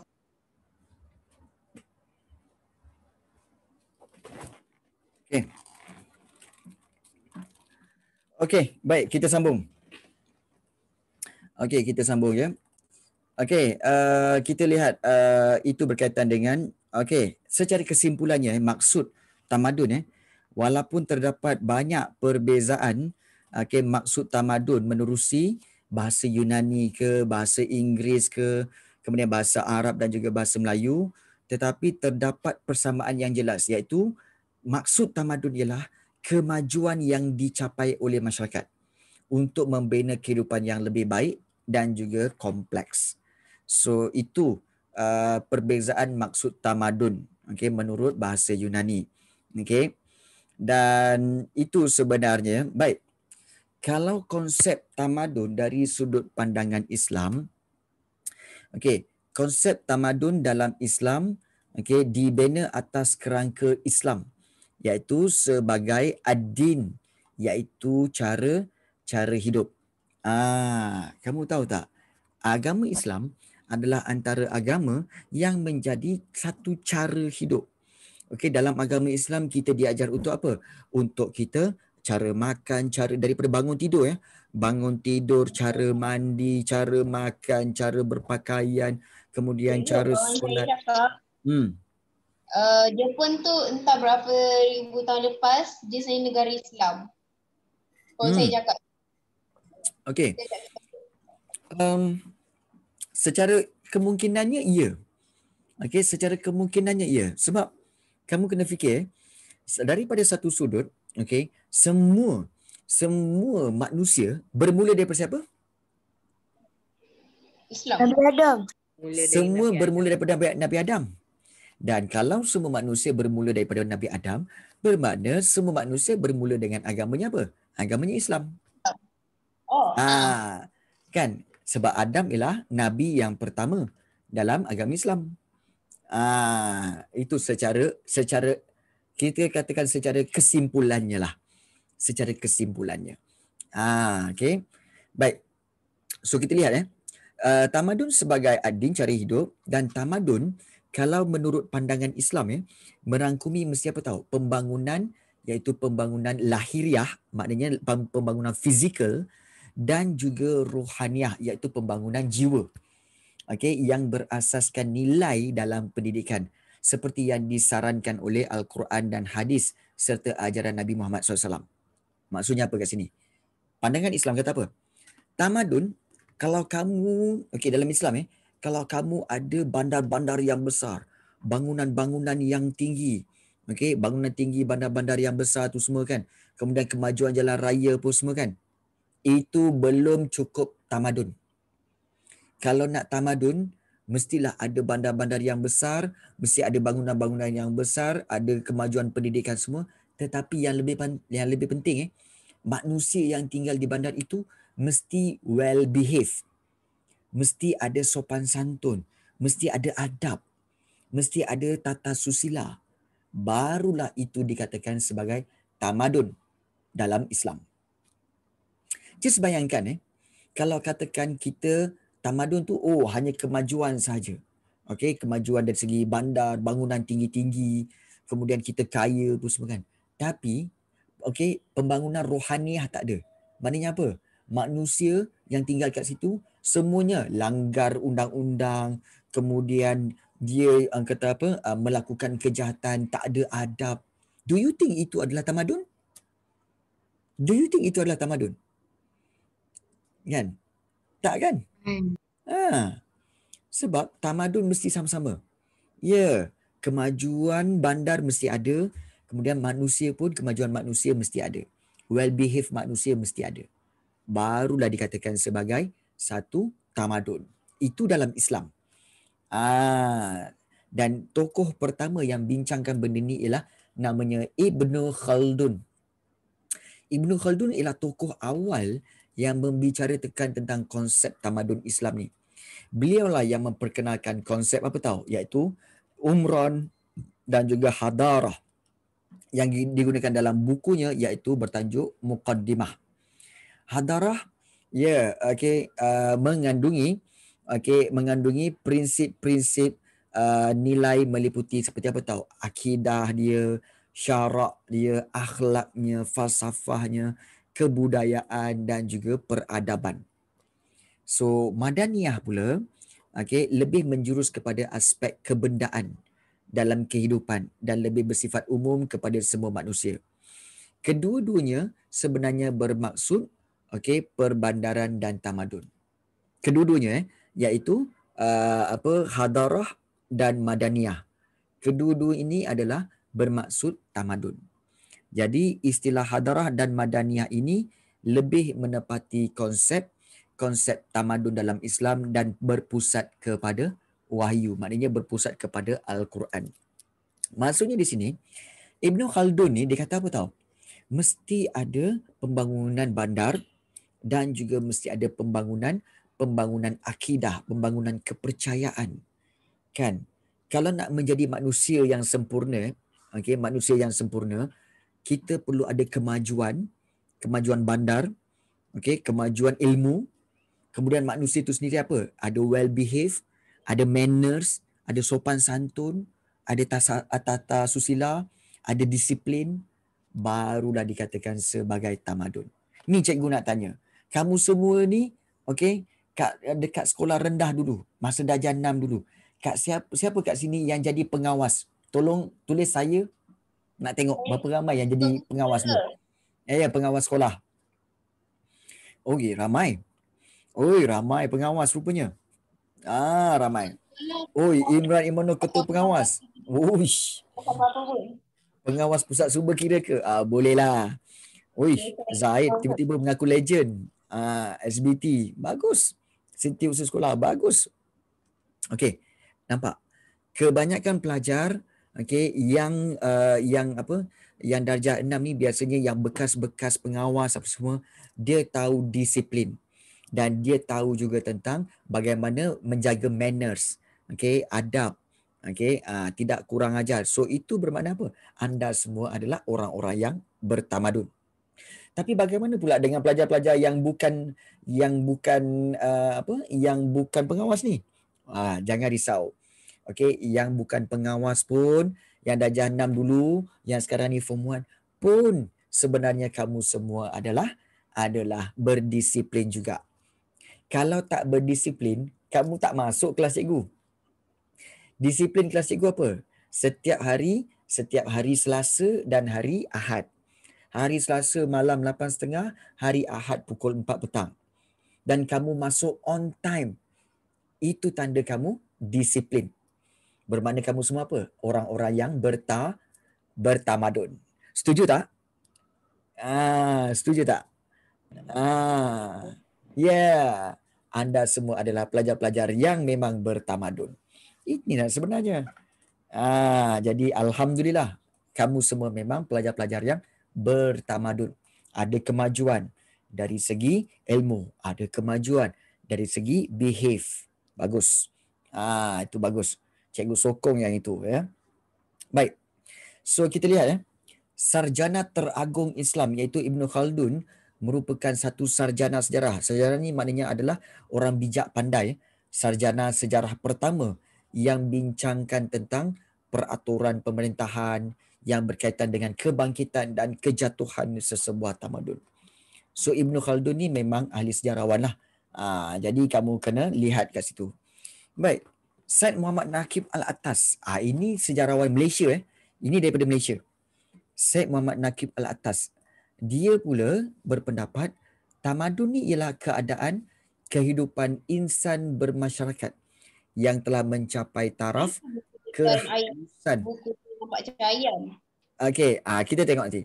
Okay, Okey, baik kita sambung. Okay, kita sambung ya. Okay, uh, kita lihat uh, itu berkaitan dengan Okay, secara kesimpulannya eh, maksud tamadun eh walaupun terdapat banyak perbezaan okay maksud tamadun menerusi bahasa Yunani ke bahasa Inggris ke kemudian bahasa Arab dan juga bahasa Melayu tetapi terdapat persamaan yang jelas iaitu maksud tamadun ialah kemajuan yang dicapai oleh masyarakat untuk membina kehidupan yang lebih baik dan juga kompleks. So itu uh, perbezaan maksud tamadun okay? menurut bahasa Yunani. okay? Dan itu sebenarnya baik. Kalau konsep tamadun dari sudut pandangan Islam, Okey, konsep tamadun dalam Islam okey dibina atas kerangka Islam iaitu sebagai ad-din iaitu cara cara hidup. Ah, kamu tahu tak? Agama Islam adalah antara agama yang menjadi satu cara hidup. Okey, dalam agama Islam kita diajar untuk apa? Untuk kita cara makan, cara daripada bangun tidur ya bangun tidur, cara mandi, cara makan, cara berpakaian, kemudian cara solat. Hmm. Uh, Jepun tu entah berapa ribu tahun lepas dia sebenarnya negara Islam. Kalau hmm. saya cakap. Okay. Um, secara kemungkinannya iya. Okay, secara kemungkinannya iya. Sebab kamu kena fikir daripada satu sudut, okay, semua semua manusia bermula daripada siapa? Islam. Nabi Adam. Semua Nabi bermula Adam. daripada Nabi Adam. Dan kalau semua manusia bermula daripada Nabi Adam, bermakna semua manusia bermula dengan agamanya apa? Agamanya Islam. Oh. Ah, kan? Sebab Adam ialah Nabi yang pertama dalam agama Islam. Ah, itu secara secara kita katakan secara kesimpulannya lah secara kesimpulannya. Ah, ha, okay. Baik. So kita lihat eh. Uh, tamadun sebagai adin cari hidup dan tamadun kalau menurut pandangan Islam ya merangkumi mesti apa tahu pembangunan iaitu pembangunan lahiriah maknanya pembangunan fizikal dan juga rohaniah iaitu pembangunan jiwa okey yang berasaskan nilai dalam pendidikan seperti yang disarankan oleh al-Quran dan hadis serta ajaran Nabi Muhammad SAW. alaihi Maksudnya apa kat sini? Pandangan Islam kata apa? Tamadun, kalau kamu, okey dalam Islam eh, kalau kamu ada bandar-bandar yang besar, bangunan-bangunan yang tinggi, okey, bangunan tinggi, bandar-bandar yang besar tu semua kan, kemudian kemajuan jalan raya pun semua kan, itu belum cukup tamadun. Kalau nak tamadun, mestilah ada bandar-bandar yang besar, mesti ada bangunan-bangunan yang besar, ada kemajuan pendidikan semua, tetapi yang lebih yang lebih penting eh manusia yang tinggal di bandar itu mesti well behave mesti ada sopan santun mesti ada adab mesti ada tata susila barulah itu dikatakan sebagai tamadun dalam Islam just bayangkan eh kalau katakan kita tamadun tu oh hanya kemajuan saja okey kemajuan dari segi bandar bangunan tinggi-tinggi kemudian kita kaya tu semua kan tapi okey pembangunan rohani ah tak ada maknanya apa manusia yang tinggal kat situ semuanya langgar undang-undang kemudian dia uh, kata apa uh, melakukan kejahatan tak ada adab do you think itu adalah tamadun do you think itu adalah tamadun kan tak kan hmm. ha sebab tamadun mesti sama-sama ya yeah, kemajuan bandar mesti ada Kemudian manusia pun kemajuan manusia mesti ada. Well behaved manusia mesti ada. Barulah dikatakan sebagai satu tamadun. Itu dalam Islam. Ah dan tokoh pertama yang bincangkan benda ni ialah namanya Ibnu Khaldun. Ibnu Khaldun ialah tokoh awal yang membicarakan tentang konsep tamadun Islam ni. Beliau lah yang memperkenalkan konsep apa tahu iaitu umron dan juga hadarah yang digunakan dalam bukunya iaitu bertajuk Muqaddimah. Hadarah ya yeah, okey uh, mengandungi okey mengandungi prinsip-prinsip uh, nilai meliputi seperti apa tahu akidah dia, syarak dia, akhlaknya, falsafahnya, kebudayaan dan juga peradaban. So madaniyah pula okey lebih menjurus kepada aspek kebendaan dalam kehidupan dan lebih bersifat umum kepada semua manusia. Kedua-duanya sebenarnya bermaksud okey perbandaran dan tamadun. Kedua-duanya eh, iaitu uh, apa hadarah dan madaniyah. Kedua-dua ini adalah bermaksud tamadun. Jadi istilah hadarah dan madaniyah ini lebih menepati konsep konsep tamadun dalam Islam dan berpusat kepada wahyu. Maknanya berpusat kepada Al-Quran. Maksudnya di sini, Ibn Khaldun ni dia kata apa tahu? Mesti ada pembangunan bandar dan juga mesti ada pembangunan pembangunan akidah, pembangunan kepercayaan. Kan? Kalau nak menjadi manusia yang sempurna, okey, manusia yang sempurna, kita perlu ada kemajuan, kemajuan bandar, okey, kemajuan ilmu. Kemudian manusia itu sendiri apa? Ada well behaved, ada manners, ada sopan santun, ada tata, susila, ada disiplin, barulah dikatakan sebagai tamadun. Ni cikgu nak tanya. Kamu semua ni, okey, kat dekat sekolah rendah dulu, masa darjah 6 dulu. Kat siapa siapa kat sini yang jadi pengawas? Tolong tulis saya nak tengok eh, berapa ramai yang jadi pengawas ni. Ya, ya pengawas sekolah. Okey, ramai. Oi, ramai pengawas rupanya. Ah, ramai. Oi, Imran Imanul Ketua Pengawas. Uish. Pengawas Pusat sumber kira ke? Ah, bolehlah. Uish, Zaid tiba-tiba mengaku legend. Ah, SBT. Bagus. Siti Usus Sekolah. Bagus. Okey, nampak. Kebanyakan pelajar okey yang uh, yang apa yang darjah enam ni biasanya yang bekas-bekas pengawas apa semua dia tahu disiplin dan dia tahu juga tentang bagaimana menjaga manners, okay, adab, okay, uh, tidak kurang ajar. So itu bermakna apa? Anda semua adalah orang-orang yang bertamadun. Tapi bagaimana pula dengan pelajar-pelajar yang bukan yang bukan uh, apa? Yang bukan pengawas ni? Uh, jangan risau. Okay, yang bukan pengawas pun, yang dah jahannam dulu, yang sekarang ni form 1 pun sebenarnya kamu semua adalah adalah berdisiplin juga kalau tak berdisiplin, kamu tak masuk kelas cikgu. Disiplin kelas cikgu apa? Setiap hari, setiap hari Selasa dan hari Ahad. Hari Selasa malam 8.30, hari Ahad pukul 4 petang. Dan kamu masuk on time. Itu tanda kamu disiplin. Bermakna kamu semua apa? Orang-orang yang berta, bertamadun. Setuju tak? Ah, setuju tak? Ah yeah, anda semua adalah pelajar-pelajar yang memang bertamadun. Ini lah sebenarnya. Ah, jadi alhamdulillah kamu semua memang pelajar-pelajar yang bertamadun. Ada kemajuan dari segi ilmu, ada kemajuan dari segi behave. Bagus. Ah, itu bagus. Cikgu sokong yang itu ya. Baik. So kita lihat ya. Sarjana teragung Islam iaitu Ibn Khaldun merupakan satu sarjana sejarah. Sarjana ini maknanya adalah orang bijak pandai, sarjana sejarah pertama yang bincangkan tentang peraturan pemerintahan yang berkaitan dengan kebangkitan dan kejatuhan sesebuah tamadun. So Ibn Khaldun ni memang ahli sejarawan lah. Ha, jadi kamu kena lihat kat situ. Baik. Said Muhammad Nakib Al-Atas. Ha, ah, ini sejarawan Malaysia eh. Ini daripada Malaysia. Said Muhammad Nakib Al-Atas dia pula berpendapat tamadun ni ialah keadaan kehidupan insan bermasyarakat yang telah mencapai taraf kehalusan. Okey, ah, kita tengok nanti.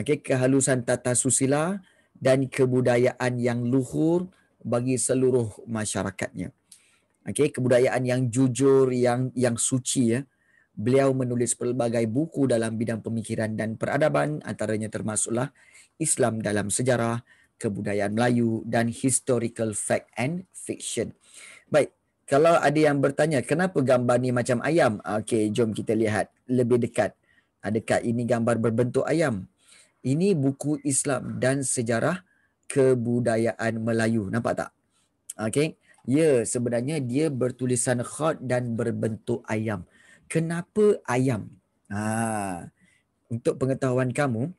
Okey, kehalusan tata susila dan kebudayaan yang luhur bagi seluruh masyarakatnya. Okey, kebudayaan yang jujur, yang yang suci ya. Beliau menulis pelbagai buku dalam bidang pemikiran dan peradaban antaranya termasuklah Islam dalam Sejarah, Kebudayaan Melayu dan Historical Fact and Fiction. Baik, kalau ada yang bertanya kenapa gambar ni macam ayam? Okey, jom kita lihat lebih dekat. Adakah ini gambar berbentuk ayam? Ini buku Islam dan Sejarah Kebudayaan Melayu. Nampak tak? Okey. Ya, sebenarnya dia bertulisan khat dan berbentuk ayam kenapa ayam? Ha, untuk pengetahuan kamu,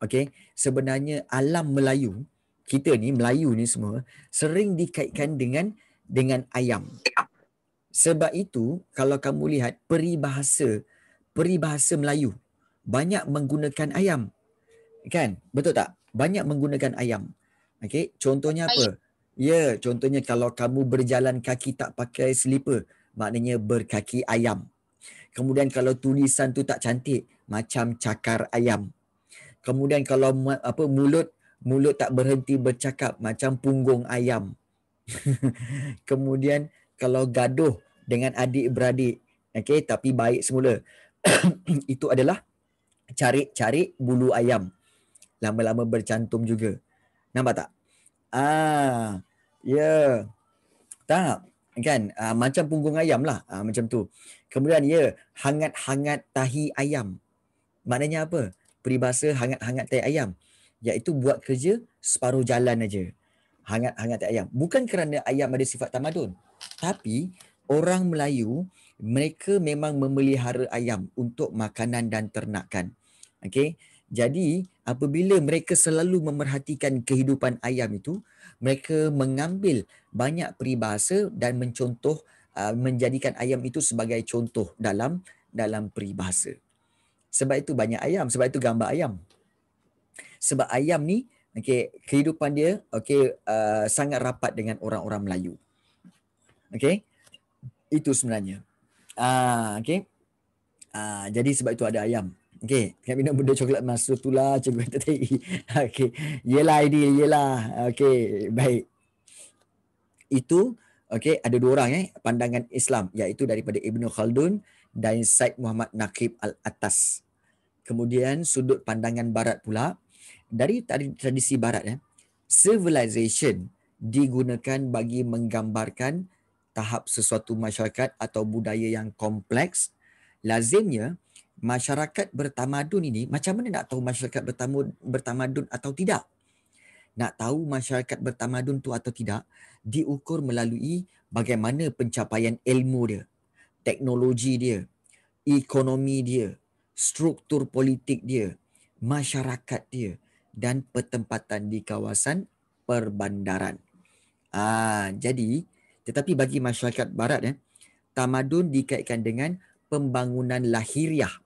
okay, sebenarnya alam Melayu, kita ni, Melayu ni semua, sering dikaitkan dengan dengan ayam. Sebab itu, kalau kamu lihat peribahasa, peribahasa Melayu, banyak menggunakan ayam. Kan? Betul tak? Banyak menggunakan ayam. Okay, contohnya apa? Ya, contohnya kalau kamu berjalan kaki tak pakai selipar, maknanya berkaki ayam. Kemudian kalau tulisan tu tak cantik macam cakar ayam. Kemudian kalau apa mulut mulut tak berhenti bercakap macam punggung ayam. Kemudian kalau gaduh dengan adik-beradik okey tapi baik semula. Itu adalah cari-cari bulu ayam. Lama-lama bercantum juga. Nampak tak? Ah, ya. Yeah. Tak kan? Ah, macam punggung ayam lah. Ah, macam tu. Kemudian ia hangat-hangat tahi ayam. Maknanya apa? Peribahasa hangat-hangat tahi ayam. Iaitu buat kerja separuh jalan aja. Hangat-hangat tahi ayam. Bukan kerana ayam ada sifat tamadun. Tapi orang Melayu, mereka memang memelihara ayam untuk makanan dan ternakan. Okay? Jadi apabila mereka selalu memerhatikan kehidupan ayam itu, mereka mengambil banyak peribahasa dan mencontoh Uh, menjadikan ayam itu sebagai contoh dalam dalam peribahasa. Sebab itu banyak ayam, sebab itu gambar ayam. Sebab ayam ni okey kehidupan dia okey uh, sangat rapat dengan orang-orang Melayu. Okey. Itu sebenarnya. Ah uh, okey. Ah uh, jadi sebab itu ada ayam. Okey, kena minum benda coklat masa tu lah cikgu kata tadi. Okey. Yelah ID, yelah. Okey, baik. Itu Okey, ada dua orang eh pandangan Islam iaitu daripada Ibnu Khaldun dan Said Muhammad Naqib Al-Atas. Kemudian sudut pandangan barat pula dari tradisi barat eh civilization digunakan bagi menggambarkan tahap sesuatu masyarakat atau budaya yang kompleks. Lazimnya masyarakat bertamadun ini macam mana nak tahu masyarakat bertamadun atau tidak? nak tahu masyarakat bertamadun tu atau tidak diukur melalui bagaimana pencapaian ilmu dia teknologi dia ekonomi dia struktur politik dia masyarakat dia dan pertempatan di kawasan perbandaran Ah, jadi tetapi bagi masyarakat barat eh tamadun dikaitkan dengan pembangunan lahiriah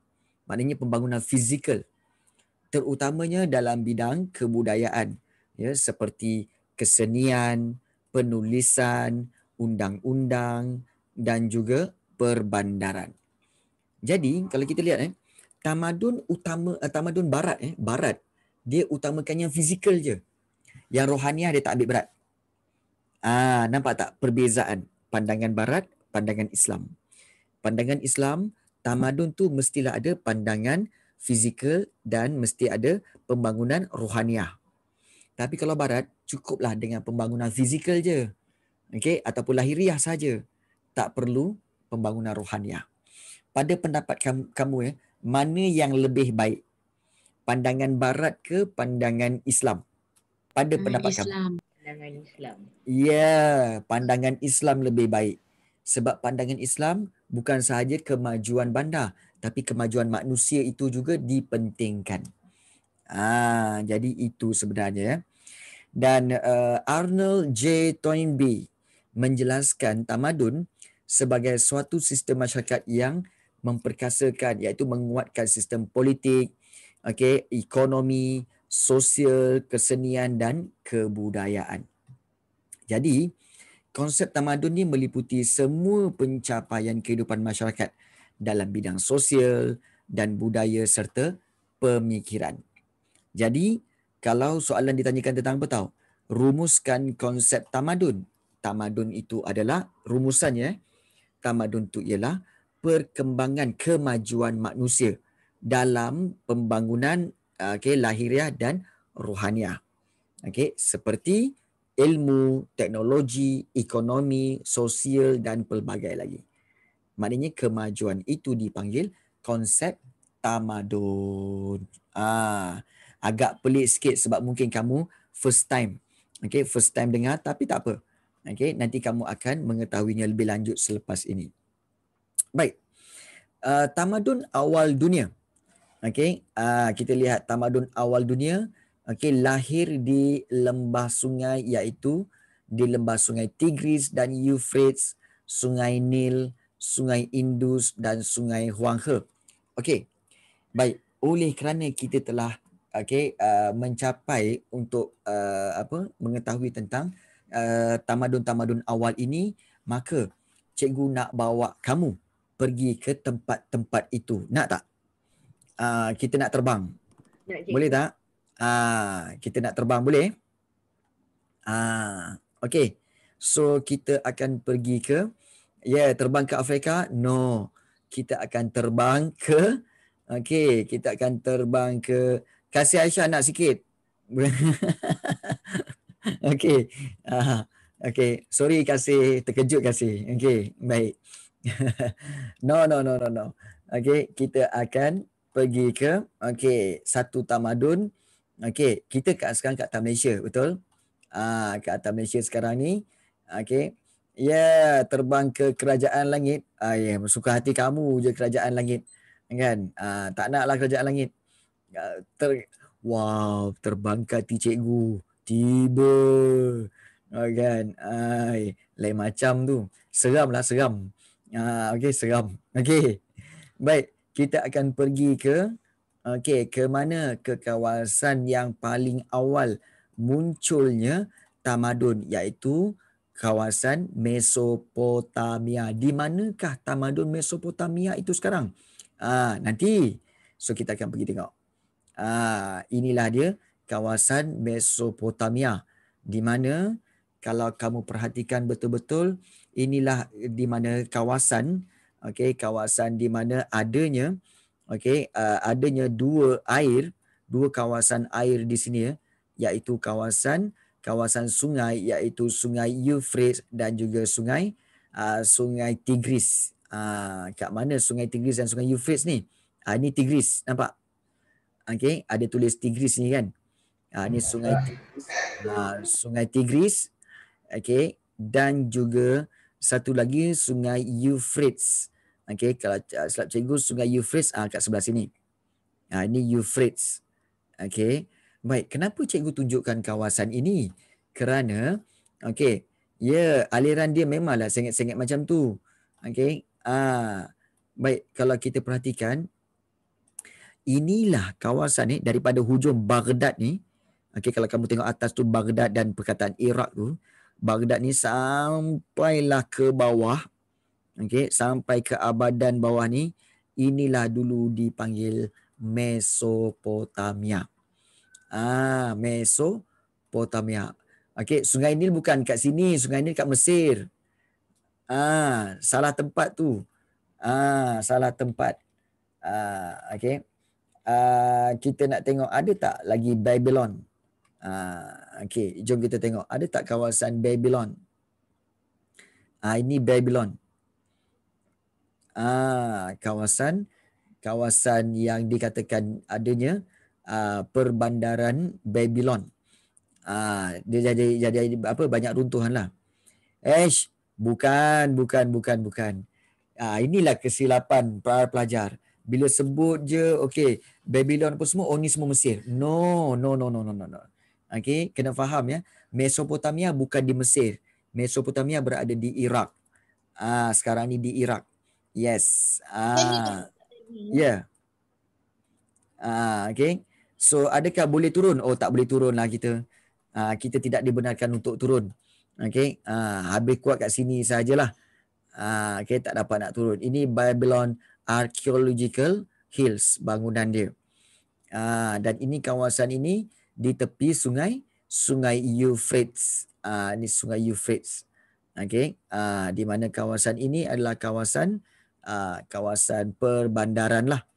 maknanya pembangunan fizikal terutamanya dalam bidang kebudayaan ya seperti kesenian, penulisan, undang-undang dan juga perbandaran. Jadi kalau kita lihat eh tamadun utama eh, tamadun barat eh barat dia utamakannya yang fizikal je. Yang rohaniah dia tak ambil berat. Ah nampak tak perbezaan pandangan barat, pandangan Islam. Pandangan Islam tamadun tu mestilah ada pandangan fizikal dan mesti ada pembangunan rohaniah. Tapi kalau barat, cukuplah dengan pembangunan fizikal je. Okey, ataupun lahiriah saja. Tak perlu pembangunan rohaniah. Pada pendapat kamu, kamu eh, ya, mana yang lebih baik? Pandangan barat ke pandangan Islam? Pada hmm, pendapat Islam. kamu. Islam. Pandangan Islam. Ya, yeah, pandangan Islam lebih baik. Sebab pandangan Islam bukan sahaja kemajuan bandar, tapi kemajuan manusia itu juga dipentingkan. Ah, jadi itu sebenarnya. Ya. Dan uh, Arnold J. Toynbee menjelaskan tamadun sebagai suatu sistem masyarakat yang memperkasakan iaitu menguatkan sistem politik, okay, ekonomi, sosial, kesenian dan kebudayaan. Jadi, konsep tamadun ini meliputi semua pencapaian kehidupan masyarakat dalam bidang sosial dan budaya serta pemikiran. Jadi kalau soalan ditanyakan tentang apa tahu? Rumuskan konsep tamadun. Tamadun itu adalah rumusannya. Tamadun itu ialah perkembangan kemajuan manusia dalam pembangunan ah, okay, lahiriah dan rohaniah. Okay, seperti ilmu, teknologi, ekonomi, sosial dan pelbagai lagi. Maknanya kemajuan itu dipanggil konsep tamadun. Ah, agak pelik sikit sebab mungkin kamu first time. Okay, first time dengar tapi tak apa. Okay, nanti kamu akan mengetahuinya lebih lanjut selepas ini. Baik. Uh, tamadun awal dunia. Okay, uh, kita lihat tamadun awal dunia. Okay, lahir di lembah sungai iaitu di lembah sungai Tigris dan Euphrates, sungai Nil, sungai Indus dan sungai Huanghe. Okay, baik. Oleh kerana kita telah okay, uh, mencapai untuk uh, apa mengetahui tentang uh, tamadun-tamadun uh, awal ini, maka cikgu nak bawa kamu pergi ke tempat-tempat itu. Nak tak? Uh, kita nak terbang. Nak, boleh tak? Uh, kita nak terbang boleh? uh, ah, okay. So kita akan pergi ke ya yeah, terbang ke Afrika? No. Kita akan terbang ke Okay, kita akan terbang ke kasih Aisyah nak sikit. okay. Uh, okay. Sorry kasih. Terkejut kasih. Okay. Baik. no, no, no, no, no. Okay. Kita akan pergi ke okay, satu tamadun. Okay. Kita kat, sekarang kat Malaysia. Betul? Ah, uh, kat atas Malaysia sekarang ni. Okay. Ya, yeah, terbang ke kerajaan langit. Ah, ya, yeah, suka hati kamu je kerajaan langit. Kan? Ah, uh, tak naklah kerajaan langit ter wow terbang kati cikgu tiba oh, kan ai lain macam tu seramlah seram ah okay seram okay, baik kita akan pergi ke okay ke mana ke kawasan yang paling awal munculnya tamadun iaitu kawasan Mesopotamia. Di manakah tamadun Mesopotamia itu sekarang? Ah, nanti. So kita akan pergi tengok. Ah, inilah dia kawasan Mesopotamia di mana kalau kamu perhatikan betul-betul inilah di mana kawasan okey kawasan di mana adanya okey uh, adanya dua air dua kawasan air di sini ya iaitu kawasan kawasan sungai iaitu sungai Euphrates dan juga sungai uh, sungai Tigris uh, kat mana sungai Tigris dan sungai Euphrates ni uh, ini Tigris nampak okay, ada tulis Tigris ni kan. Uh, ni sungai Tigris. Uh, sungai Tigris. Okay. Dan juga satu lagi sungai Euphrates. Okay. Kalau ah, selap cikgu, sungai Euphrates uh, kat sebelah sini. Uh, ini Euphrates. Okay. Baik. Kenapa cikgu tunjukkan kawasan ini? Kerana, okay. Ya, yeah, aliran dia memanglah sengit-sengit macam tu. Okay. ah, baik. Kalau kita perhatikan, inilah kawasan ni daripada hujung Baghdad ni Okay, kalau kamu tengok atas tu Baghdad dan perkataan Iraq tu Baghdad ni sampailah ke bawah Okay, sampai ke abadan bawah ni inilah dulu dipanggil Mesopotamia ah Mesopotamia Okay, sungai Nil bukan kat sini sungai Nil kat Mesir ah salah tempat tu ah salah tempat ah okey Ah, kita nak tengok ada tak lagi Babylon? Uh, ah, okay, jom kita tengok. Ada tak kawasan Babylon? Uh, ini Babylon. Ah, uh, kawasan kawasan yang dikatakan adanya uh, perbandaran Babylon. Uh, dia jadi jadi apa banyak runtuhan lah. Eh, bukan, bukan, bukan, bukan. Uh, inilah kesilapan para pelajar bila sebut je okay, Babylon apa semua oh ni semua Mesir no no no no no no okay. kena faham ya Mesopotamia bukan di Mesir Mesopotamia berada di Iraq ah sekarang ni di Iraq yes ah yeah ah okay. so adakah boleh turun oh tak boleh turun lah kita ah kita tidak dibenarkan untuk turun Okay. ah habis kuat kat sini sajalah ah okey tak dapat nak turun ini Babylon archaeological hills bangunan dia. Uh, dan ini kawasan ini di tepi sungai Sungai Euphrates. Uh, ini Sungai Euphrates. Okay, uh, ah, di mana kawasan ini adalah kawasan uh, kawasan perbandaran lah,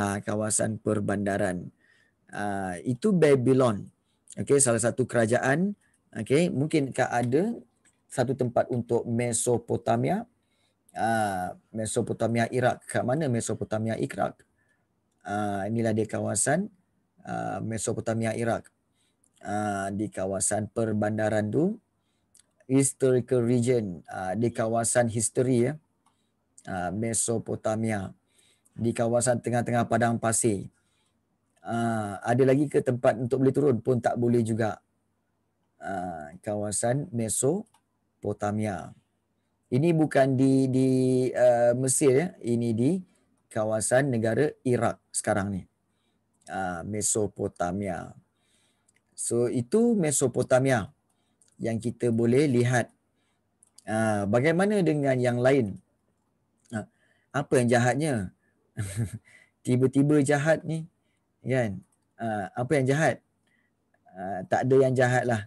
uh, kawasan perbandaran. Uh, itu Babylon. Okay, salah satu kerajaan. Okay, mungkin ada satu tempat untuk Mesopotamia uh, Mesopotamia Iraq kat mana Mesopotamia Iraq uh, ah, inilah dia kawasan uh, Mesopotamia Iraq uh, di kawasan perbandaran tu historical region uh, di kawasan history ya uh, Mesopotamia di kawasan tengah-tengah padang pasir uh, ada lagi ke tempat untuk boleh turun pun tak boleh juga uh, kawasan Mesopotamia ini bukan di di uh, Mesir ya, ini di kawasan negara Iraq sekarang ni. Uh, Mesopotamia. So itu Mesopotamia yang kita boleh lihat uh, bagaimana dengan yang lain. Uh, apa yang jahatnya? Tiba-tiba jahat ni kan? Uh, apa yang jahat? Uh, tak ada yang jahat lah.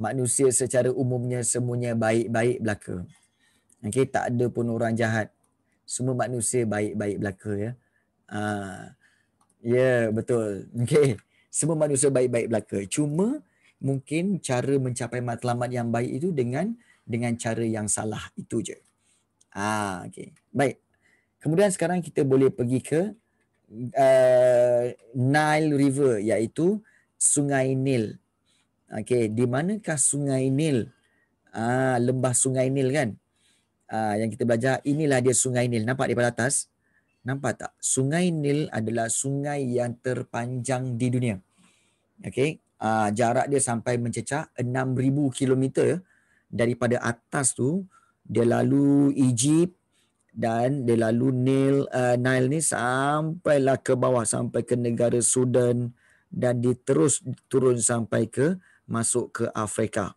Manusia secara umumnya semuanya baik-baik belaka. Okay, tak ada pun orang jahat. Semua manusia baik-baik belaka ya. Uh, ya, yeah, betul. Okay. Semua manusia baik-baik belaka. Cuma mungkin cara mencapai matlamat yang baik itu dengan dengan cara yang salah itu je. Ah, okay. Baik. Kemudian sekarang kita boleh pergi ke uh, Nile River iaitu Sungai Nil. Okay, di manakah Sungai Nil? Ah, lembah Sungai Nil kan? Ah, yang kita belajar inilah dia Sungai Nil. Nampak daripada atas? Nampak tak? Sungai Nil adalah sungai yang terpanjang di dunia. Okey. Uh, jarak dia sampai mencecah 6000 km daripada atas tu dia lalu Egypt dan dia lalu Nil uh, Nile ni sampailah ke bawah sampai ke negara Sudan dan diterus turun sampai ke masuk ke Afrika.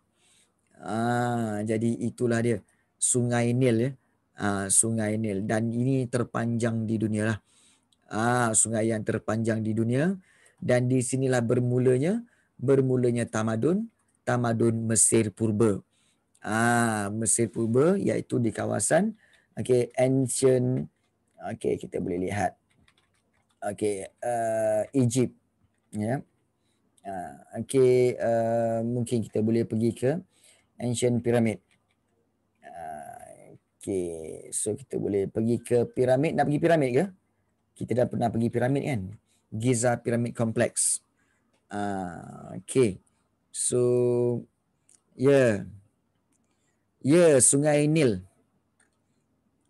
Ah, jadi itulah dia. Sungai Nil ya. Uh, sungai Nil dan ini terpanjang di dunia lah. Uh, sungai yang terpanjang di dunia dan di sinilah bermulanya bermulanya tamadun tamadun Mesir Purba. Ah Mesir Purba iaitu di kawasan okay, ancient okay, kita boleh lihat okay, uh, Egypt ya. Yeah. Uh, okay, uh, mungkin kita boleh pergi ke ancient pyramid. Okay, so kita boleh pergi ke piramid. Nak pergi piramid ke? Kita dah pernah pergi piramid kan? Giza Pyramid Complex. Uh, ah, okay, so yeah. Yeah, Sungai Nil.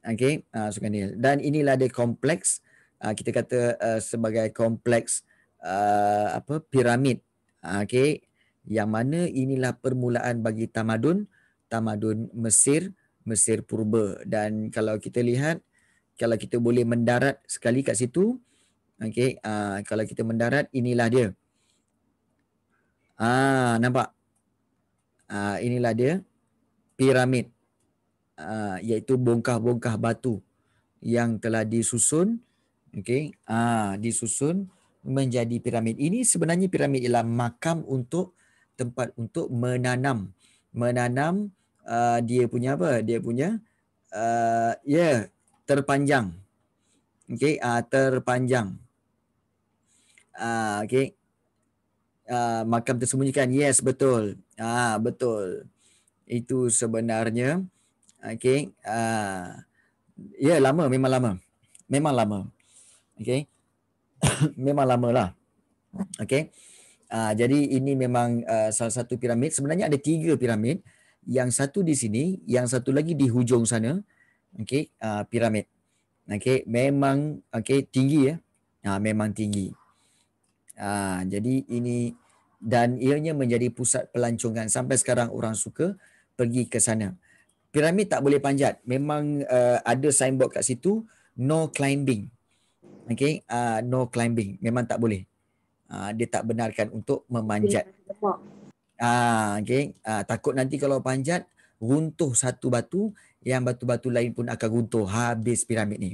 Okay, uh, ah, Sungai Nil. Dan inilah dia kompleks. Uh, kita kata uh, sebagai kompleks uh, apa piramid. Uh, okay, yang mana inilah permulaan bagi tamadun tamadun Mesir. Mesir. Mesir Purba dan kalau kita lihat kalau kita boleh mendarat sekali kat situ okey uh, kalau kita mendarat inilah dia ah uh, nampak ah uh, inilah dia piramid ah uh, iaitu bongkah-bongkah batu yang telah disusun okey ah uh, disusun menjadi piramid ini sebenarnya piramid ialah makam untuk tempat untuk menanam menanam Uh, dia punya apa dia punya uh, ya yeah, terpanjang okey uh, terpanjang uh, okey uh, makam tersembunyikan yes betul ah uh, betul itu sebenarnya okey uh, ya yeah, lama memang lama memang lama okey memang lamalah okey uh, ah, jadi ini memang uh, salah satu piramid sebenarnya ada tiga piramid yang satu di sini, yang satu lagi di hujung sana, okay, uh, ah, piramid. Okay, memang okay, tinggi ya. Ah, memang tinggi. Ah, jadi ini dan ianya menjadi pusat pelancongan sampai sekarang orang suka pergi ke sana. Piramid tak boleh panjat. Memang uh, ada signboard kat situ no climbing. Okay, uh, ah, no climbing. Memang tak boleh. Uh, dia tak benarkan untuk memanjat. Ah, okay. ah, takut nanti kalau panjat, runtuh satu batu, yang batu-batu lain pun akan runtuh habis piramid ni.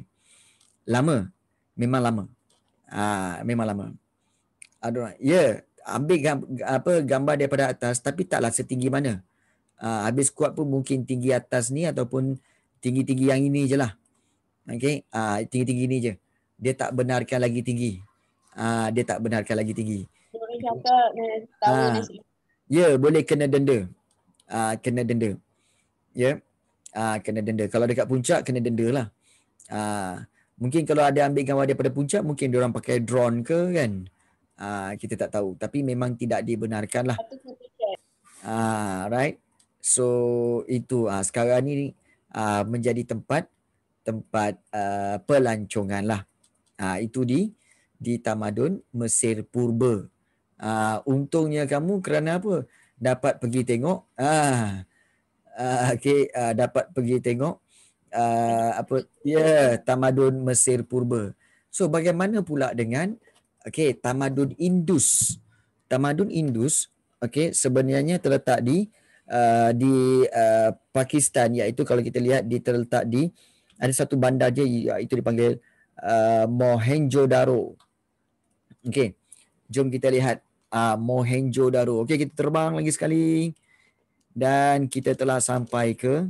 Lama. Memang lama. Ah, memang lama. Aduh, ya. Yeah. Ambil gamb- apa, gambar daripada atas, tapi taklah setinggi mana. Ah, habis kuat pun mungkin tinggi atas ni ataupun tinggi-tinggi yang ini je lah. Okay. Ah, tinggi-tinggi ni je. Dia tak benarkan lagi tinggi. Ah, dia tak benarkan lagi tinggi. Kata, ah. Ya, yeah, boleh kena denda. Uh, kena denda. Ya. Yeah? Uh, kena denda. Kalau dekat puncak, kena denda lah. Uh, mungkin kalau ada ambil gambar pada puncak, mungkin orang pakai drone ke kan. Uh, kita tak tahu. Tapi memang tidak dibenarkan lah. right. So, itu. Uh, sekarang ni uh, menjadi tempat tempat uh, pelancongan lah. Uh, itu di di Tamadun Mesir Purba. Uh, untungnya kamu kerana apa? Dapat pergi tengok. Ah. Uh, ah, okay, uh, ah, dapat pergi tengok uh, apa? Ya, yeah, tamadun Mesir purba. So bagaimana pula dengan okay, tamadun Indus? Tamadun Indus okay, sebenarnya terletak di uh, di uh, Pakistan iaitu kalau kita lihat di terletak di ada satu bandar je, iaitu dipanggil uh, Mohenjo Daro. Okay, Jom kita lihat uh, Mohenjo Daro. Okey kita terbang lagi sekali dan kita telah sampai ke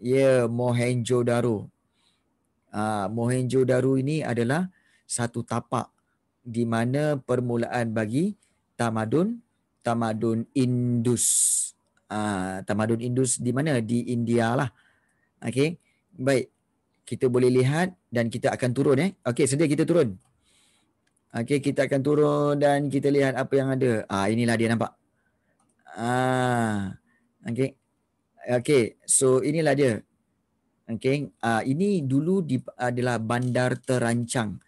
ya yeah, Mohenjo Daro. Uh, Mohenjo Daro ini adalah satu tapak di mana permulaan bagi tamadun tamadun Indus. Uh, tamadun Indus di mana di India lah. Okey. Baik. Kita boleh lihat dan kita akan turun eh. Okey, sedia kita turun. Okey, kita akan turun dan kita lihat apa yang ada. Ah, inilah dia nampak. Ah. Okey. Okey, so inilah dia. Okey, ah ini dulu di, adalah bandar terancang.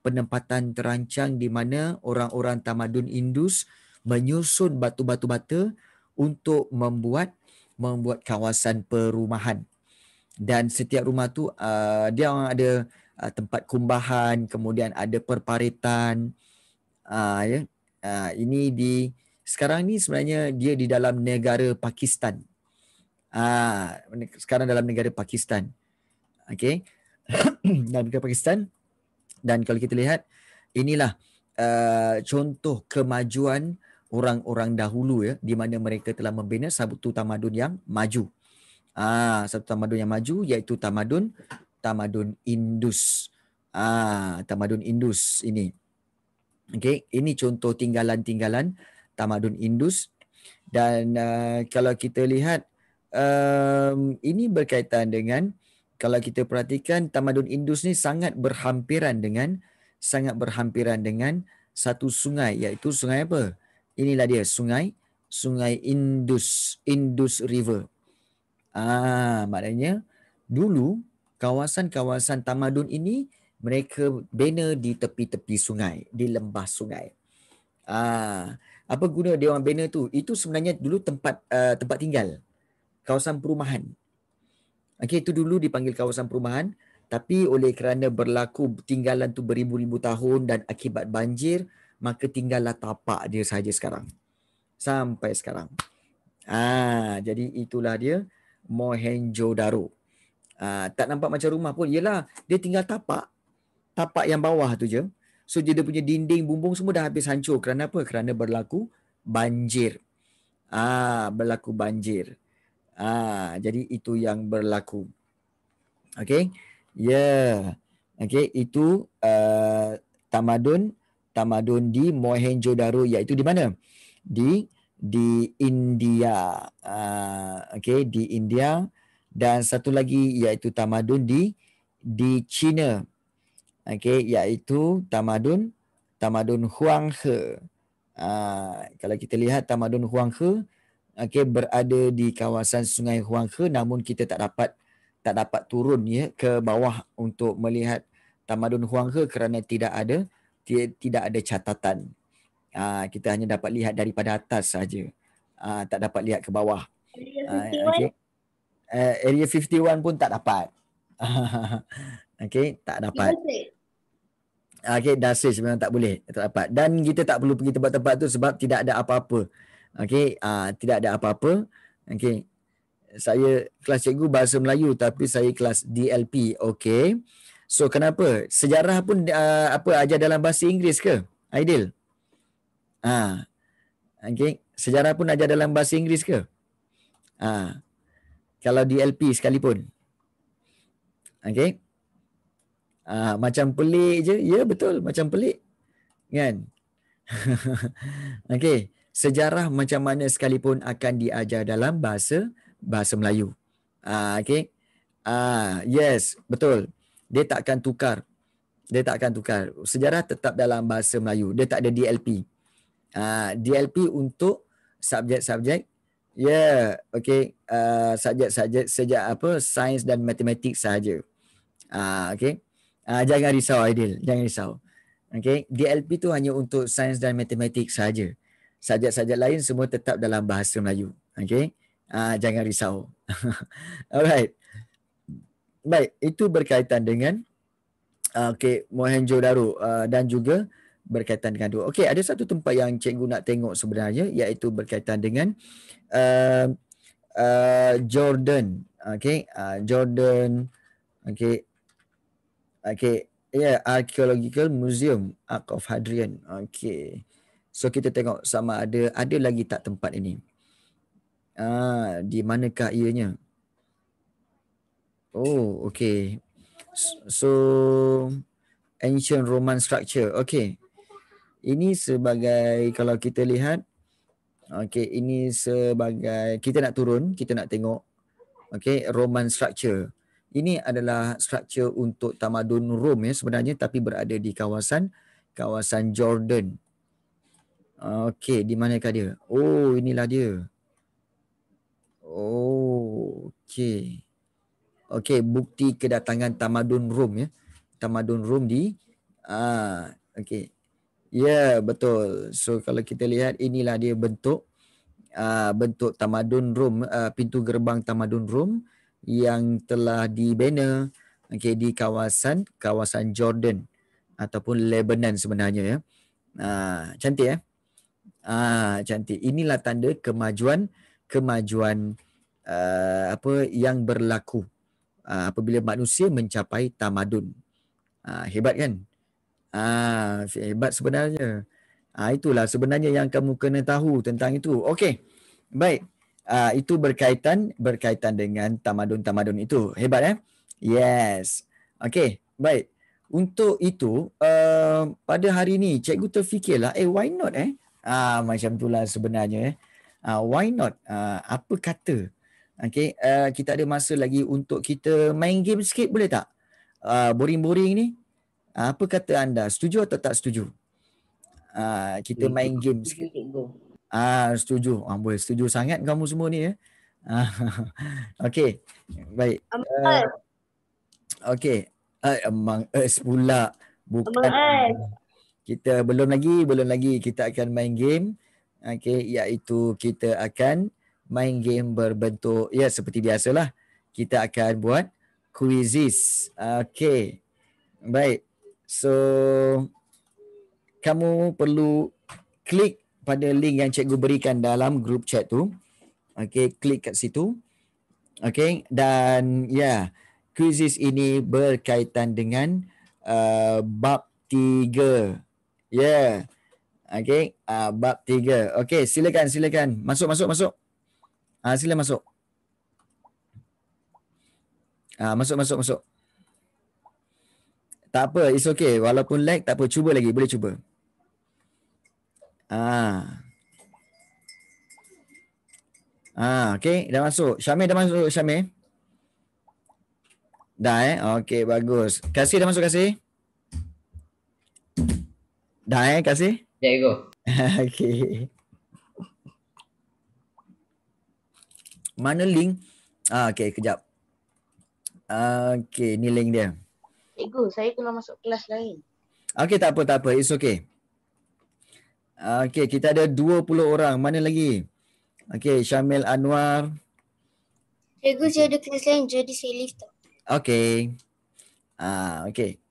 Penempatan terancang di mana orang-orang tamadun Indus menyusun batu-batu bata untuk membuat membuat kawasan perumahan. Dan setiap rumah tu uh, dia ada uh, tempat kumbahan, kemudian ada perparitan. Uh, ya. uh, ini di sekarang ni sebenarnya dia di dalam negara Pakistan. Uh, sekarang dalam negara Pakistan. okay? dalam negara Pakistan dan kalau kita lihat inilah uh, contoh kemajuan orang-orang dahulu ya di mana mereka telah membina satu tamadun yang maju. Ah, satu tamadun yang maju iaitu tamadun tamadun Indus. Ah, tamadun Indus ini. Okey, ini contoh tinggalan-tinggalan tamadun Indus dan uh, kalau kita lihat um, ini berkaitan dengan kalau kita perhatikan tamadun Indus ni sangat berhampiran dengan sangat berhampiran dengan satu sungai iaitu sungai apa? Inilah dia sungai Sungai Indus, Indus River. Ah, maknanya dulu kawasan-kawasan tamadun ini mereka bina di tepi-tepi sungai, di lembah sungai. Ah, apa guna dia orang bina tu? Itu sebenarnya dulu tempat uh, tempat tinggal. Kawasan perumahan. Okey, itu dulu dipanggil kawasan perumahan, tapi oleh kerana berlaku tinggalan tu beribu-ribu tahun dan akibat banjir, maka tinggallah tapak dia saja sekarang. Sampai sekarang. Ah, jadi itulah dia Mohenjo-daro. Uh, Aa, ah, tak nampak macam rumah pun ialah dia tinggal tapak tapak yang bawah tu je so dia punya dinding bumbung semua dah habis hancur kerana apa kerana berlaku banjir ah berlaku banjir ah jadi itu yang berlaku Okay, ya yeah. Okay, itu uh, tamadun tamadun di mohenjo daro iaitu di mana di di india ah uh, okey di india dan satu lagi iaitu tamadun di di China. Okey, iaitu tamadun tamadun Huanghe. Ha, kalau kita lihat tamadun Huanghe okey berada di kawasan Sungai Huanghe namun kita tak dapat tak dapat turun ya ke bawah untuk melihat tamadun Huanghe kerana tidak ada tidak, ada catatan. Ha, kita hanya dapat lihat daripada atas saja. Ha, tak dapat lihat ke bawah. Ha, okay uh, Area 51 pun tak dapat Okay Tak dapat Okay Dasis sebenarnya tak boleh Tak dapat Dan kita tak perlu pergi tempat-tempat tu Sebab tidak ada apa-apa Okay uh, Tidak ada apa-apa Okay Saya Kelas cikgu bahasa Melayu Tapi saya kelas DLP Okay So kenapa Sejarah pun uh, Apa Ajar dalam bahasa Inggeris ke Aidil Ah. Uh, okay. Sejarah pun ajar dalam bahasa Inggeris ke? Ah kalau di LP sekalipun. Okay. Uh, macam pelik je. Ya, betul. Macam pelik. Kan? okay. Sejarah macam mana sekalipun akan diajar dalam bahasa bahasa Melayu. Uh, okay. Uh, yes, betul. Dia tak akan tukar. Dia tak akan tukar. Sejarah tetap dalam bahasa Melayu. Dia tak ada DLP. Uh, DLP untuk subjek-subjek Yeah, okay. Uh, sajak sajak sejak apa? Sains dan matematik saja. uh, ah, okay. uh, jangan risau Aidil, jangan risau. Okay, DLP tu hanya untuk sains dan matematik saja. Sajak-sajak lain semua tetap dalam bahasa Melayu. Okay, uh, jangan risau. Alright. Baik, itu berkaitan dengan uh, okay Mohenjo Daro uh, dan juga berkaitan dengan doa. Okey, ada satu tempat yang cikgu nak tengok sebenarnya iaitu berkaitan dengan uh, uh, Jordan. Okey, uh, Jordan. Okey. Okey, ya yeah, Archaeological Museum Ark of Hadrian. Okey. So kita tengok sama ada ada lagi tak tempat ini. Ah, uh, di manakah ianya? Oh, okey. So ancient Roman structure. Okey ini sebagai kalau kita lihat okey ini sebagai kita nak turun kita nak tengok okey roman structure ini adalah structure untuk tamadun Rom ya sebenarnya tapi berada di kawasan kawasan Jordan okey di manakah dia oh inilah dia oh okey okey bukti kedatangan tamadun Rom ya tamadun Rom di ah okey Ya, betul. So kalau kita lihat inilah dia bentuk uh, bentuk tamadun Rom, uh, pintu gerbang tamadun Rom yang telah dibina okay, di kawasan kawasan Jordan ataupun Lebanon sebenarnya ya. Ah, uh, cantik eh. Ah, uh, cantik. Inilah tanda kemajuan kemajuan uh, apa yang berlaku uh, apabila manusia mencapai tamadun. Uh, hebat kan? Ah, hebat sebenarnya. Ah, itulah sebenarnya yang kamu kena tahu tentang itu. Okey. Baik. Ah, itu berkaitan berkaitan dengan tamadun-tamadun itu. Hebat eh? Yes. Okey. Baik. Untuk itu, uh, pada hari ini, cikgu terfikirlah, eh, why not eh? Ah, macam itulah sebenarnya eh. Ah, why not? Ah, apa kata? Okey. uh, kita ada masa lagi untuk kita main game sikit boleh tak? Uh, boring-boring ni, apa kata anda setuju atau tak setuju ha, kita main game sikit ah ha, setuju amboi ah, setuju sangat kamu semua ni ya eh? ha, okey baik okey among us pula bukan among kita belum lagi belum lagi kita akan main game Okay, yaitu kita akan main game berbentuk ya seperti biasalah kita akan buat quizzes Okay, baik So kamu perlu klik pada link yang cikgu berikan dalam group chat tu. Okay, klik kat situ. Okay, dan ya, yeah, quizzes ini berkaitan dengan uh, bab tiga. Yeah. Okay, uh, bab tiga. Okay, silakan, silakan. Masuk, masuk, masuk. Ah, uh, sila masuk. Ah, uh, masuk, masuk, masuk. Tak apa, it's okay. Walaupun lag, tak apa. Cuba lagi. Boleh cuba. Ah. Ah, okay. Dah masuk. Syamil dah masuk, Syamil. Dah eh? Okay, bagus. Kasih dah masuk, Kasih. Dah eh, Kasih? There ya, you okay. Mana link? Ah, okay, kejap. Ah, okay, ni link dia cikgu. Saya kena masuk kelas lain. Okey, tak apa, tak apa. It's okay. Okey, kita ada 20 orang. Mana lagi? Okey, Syamil Anwar. Cikgu, saya ada kelas lain. Jadi saya lift. Okey. Ah, okay.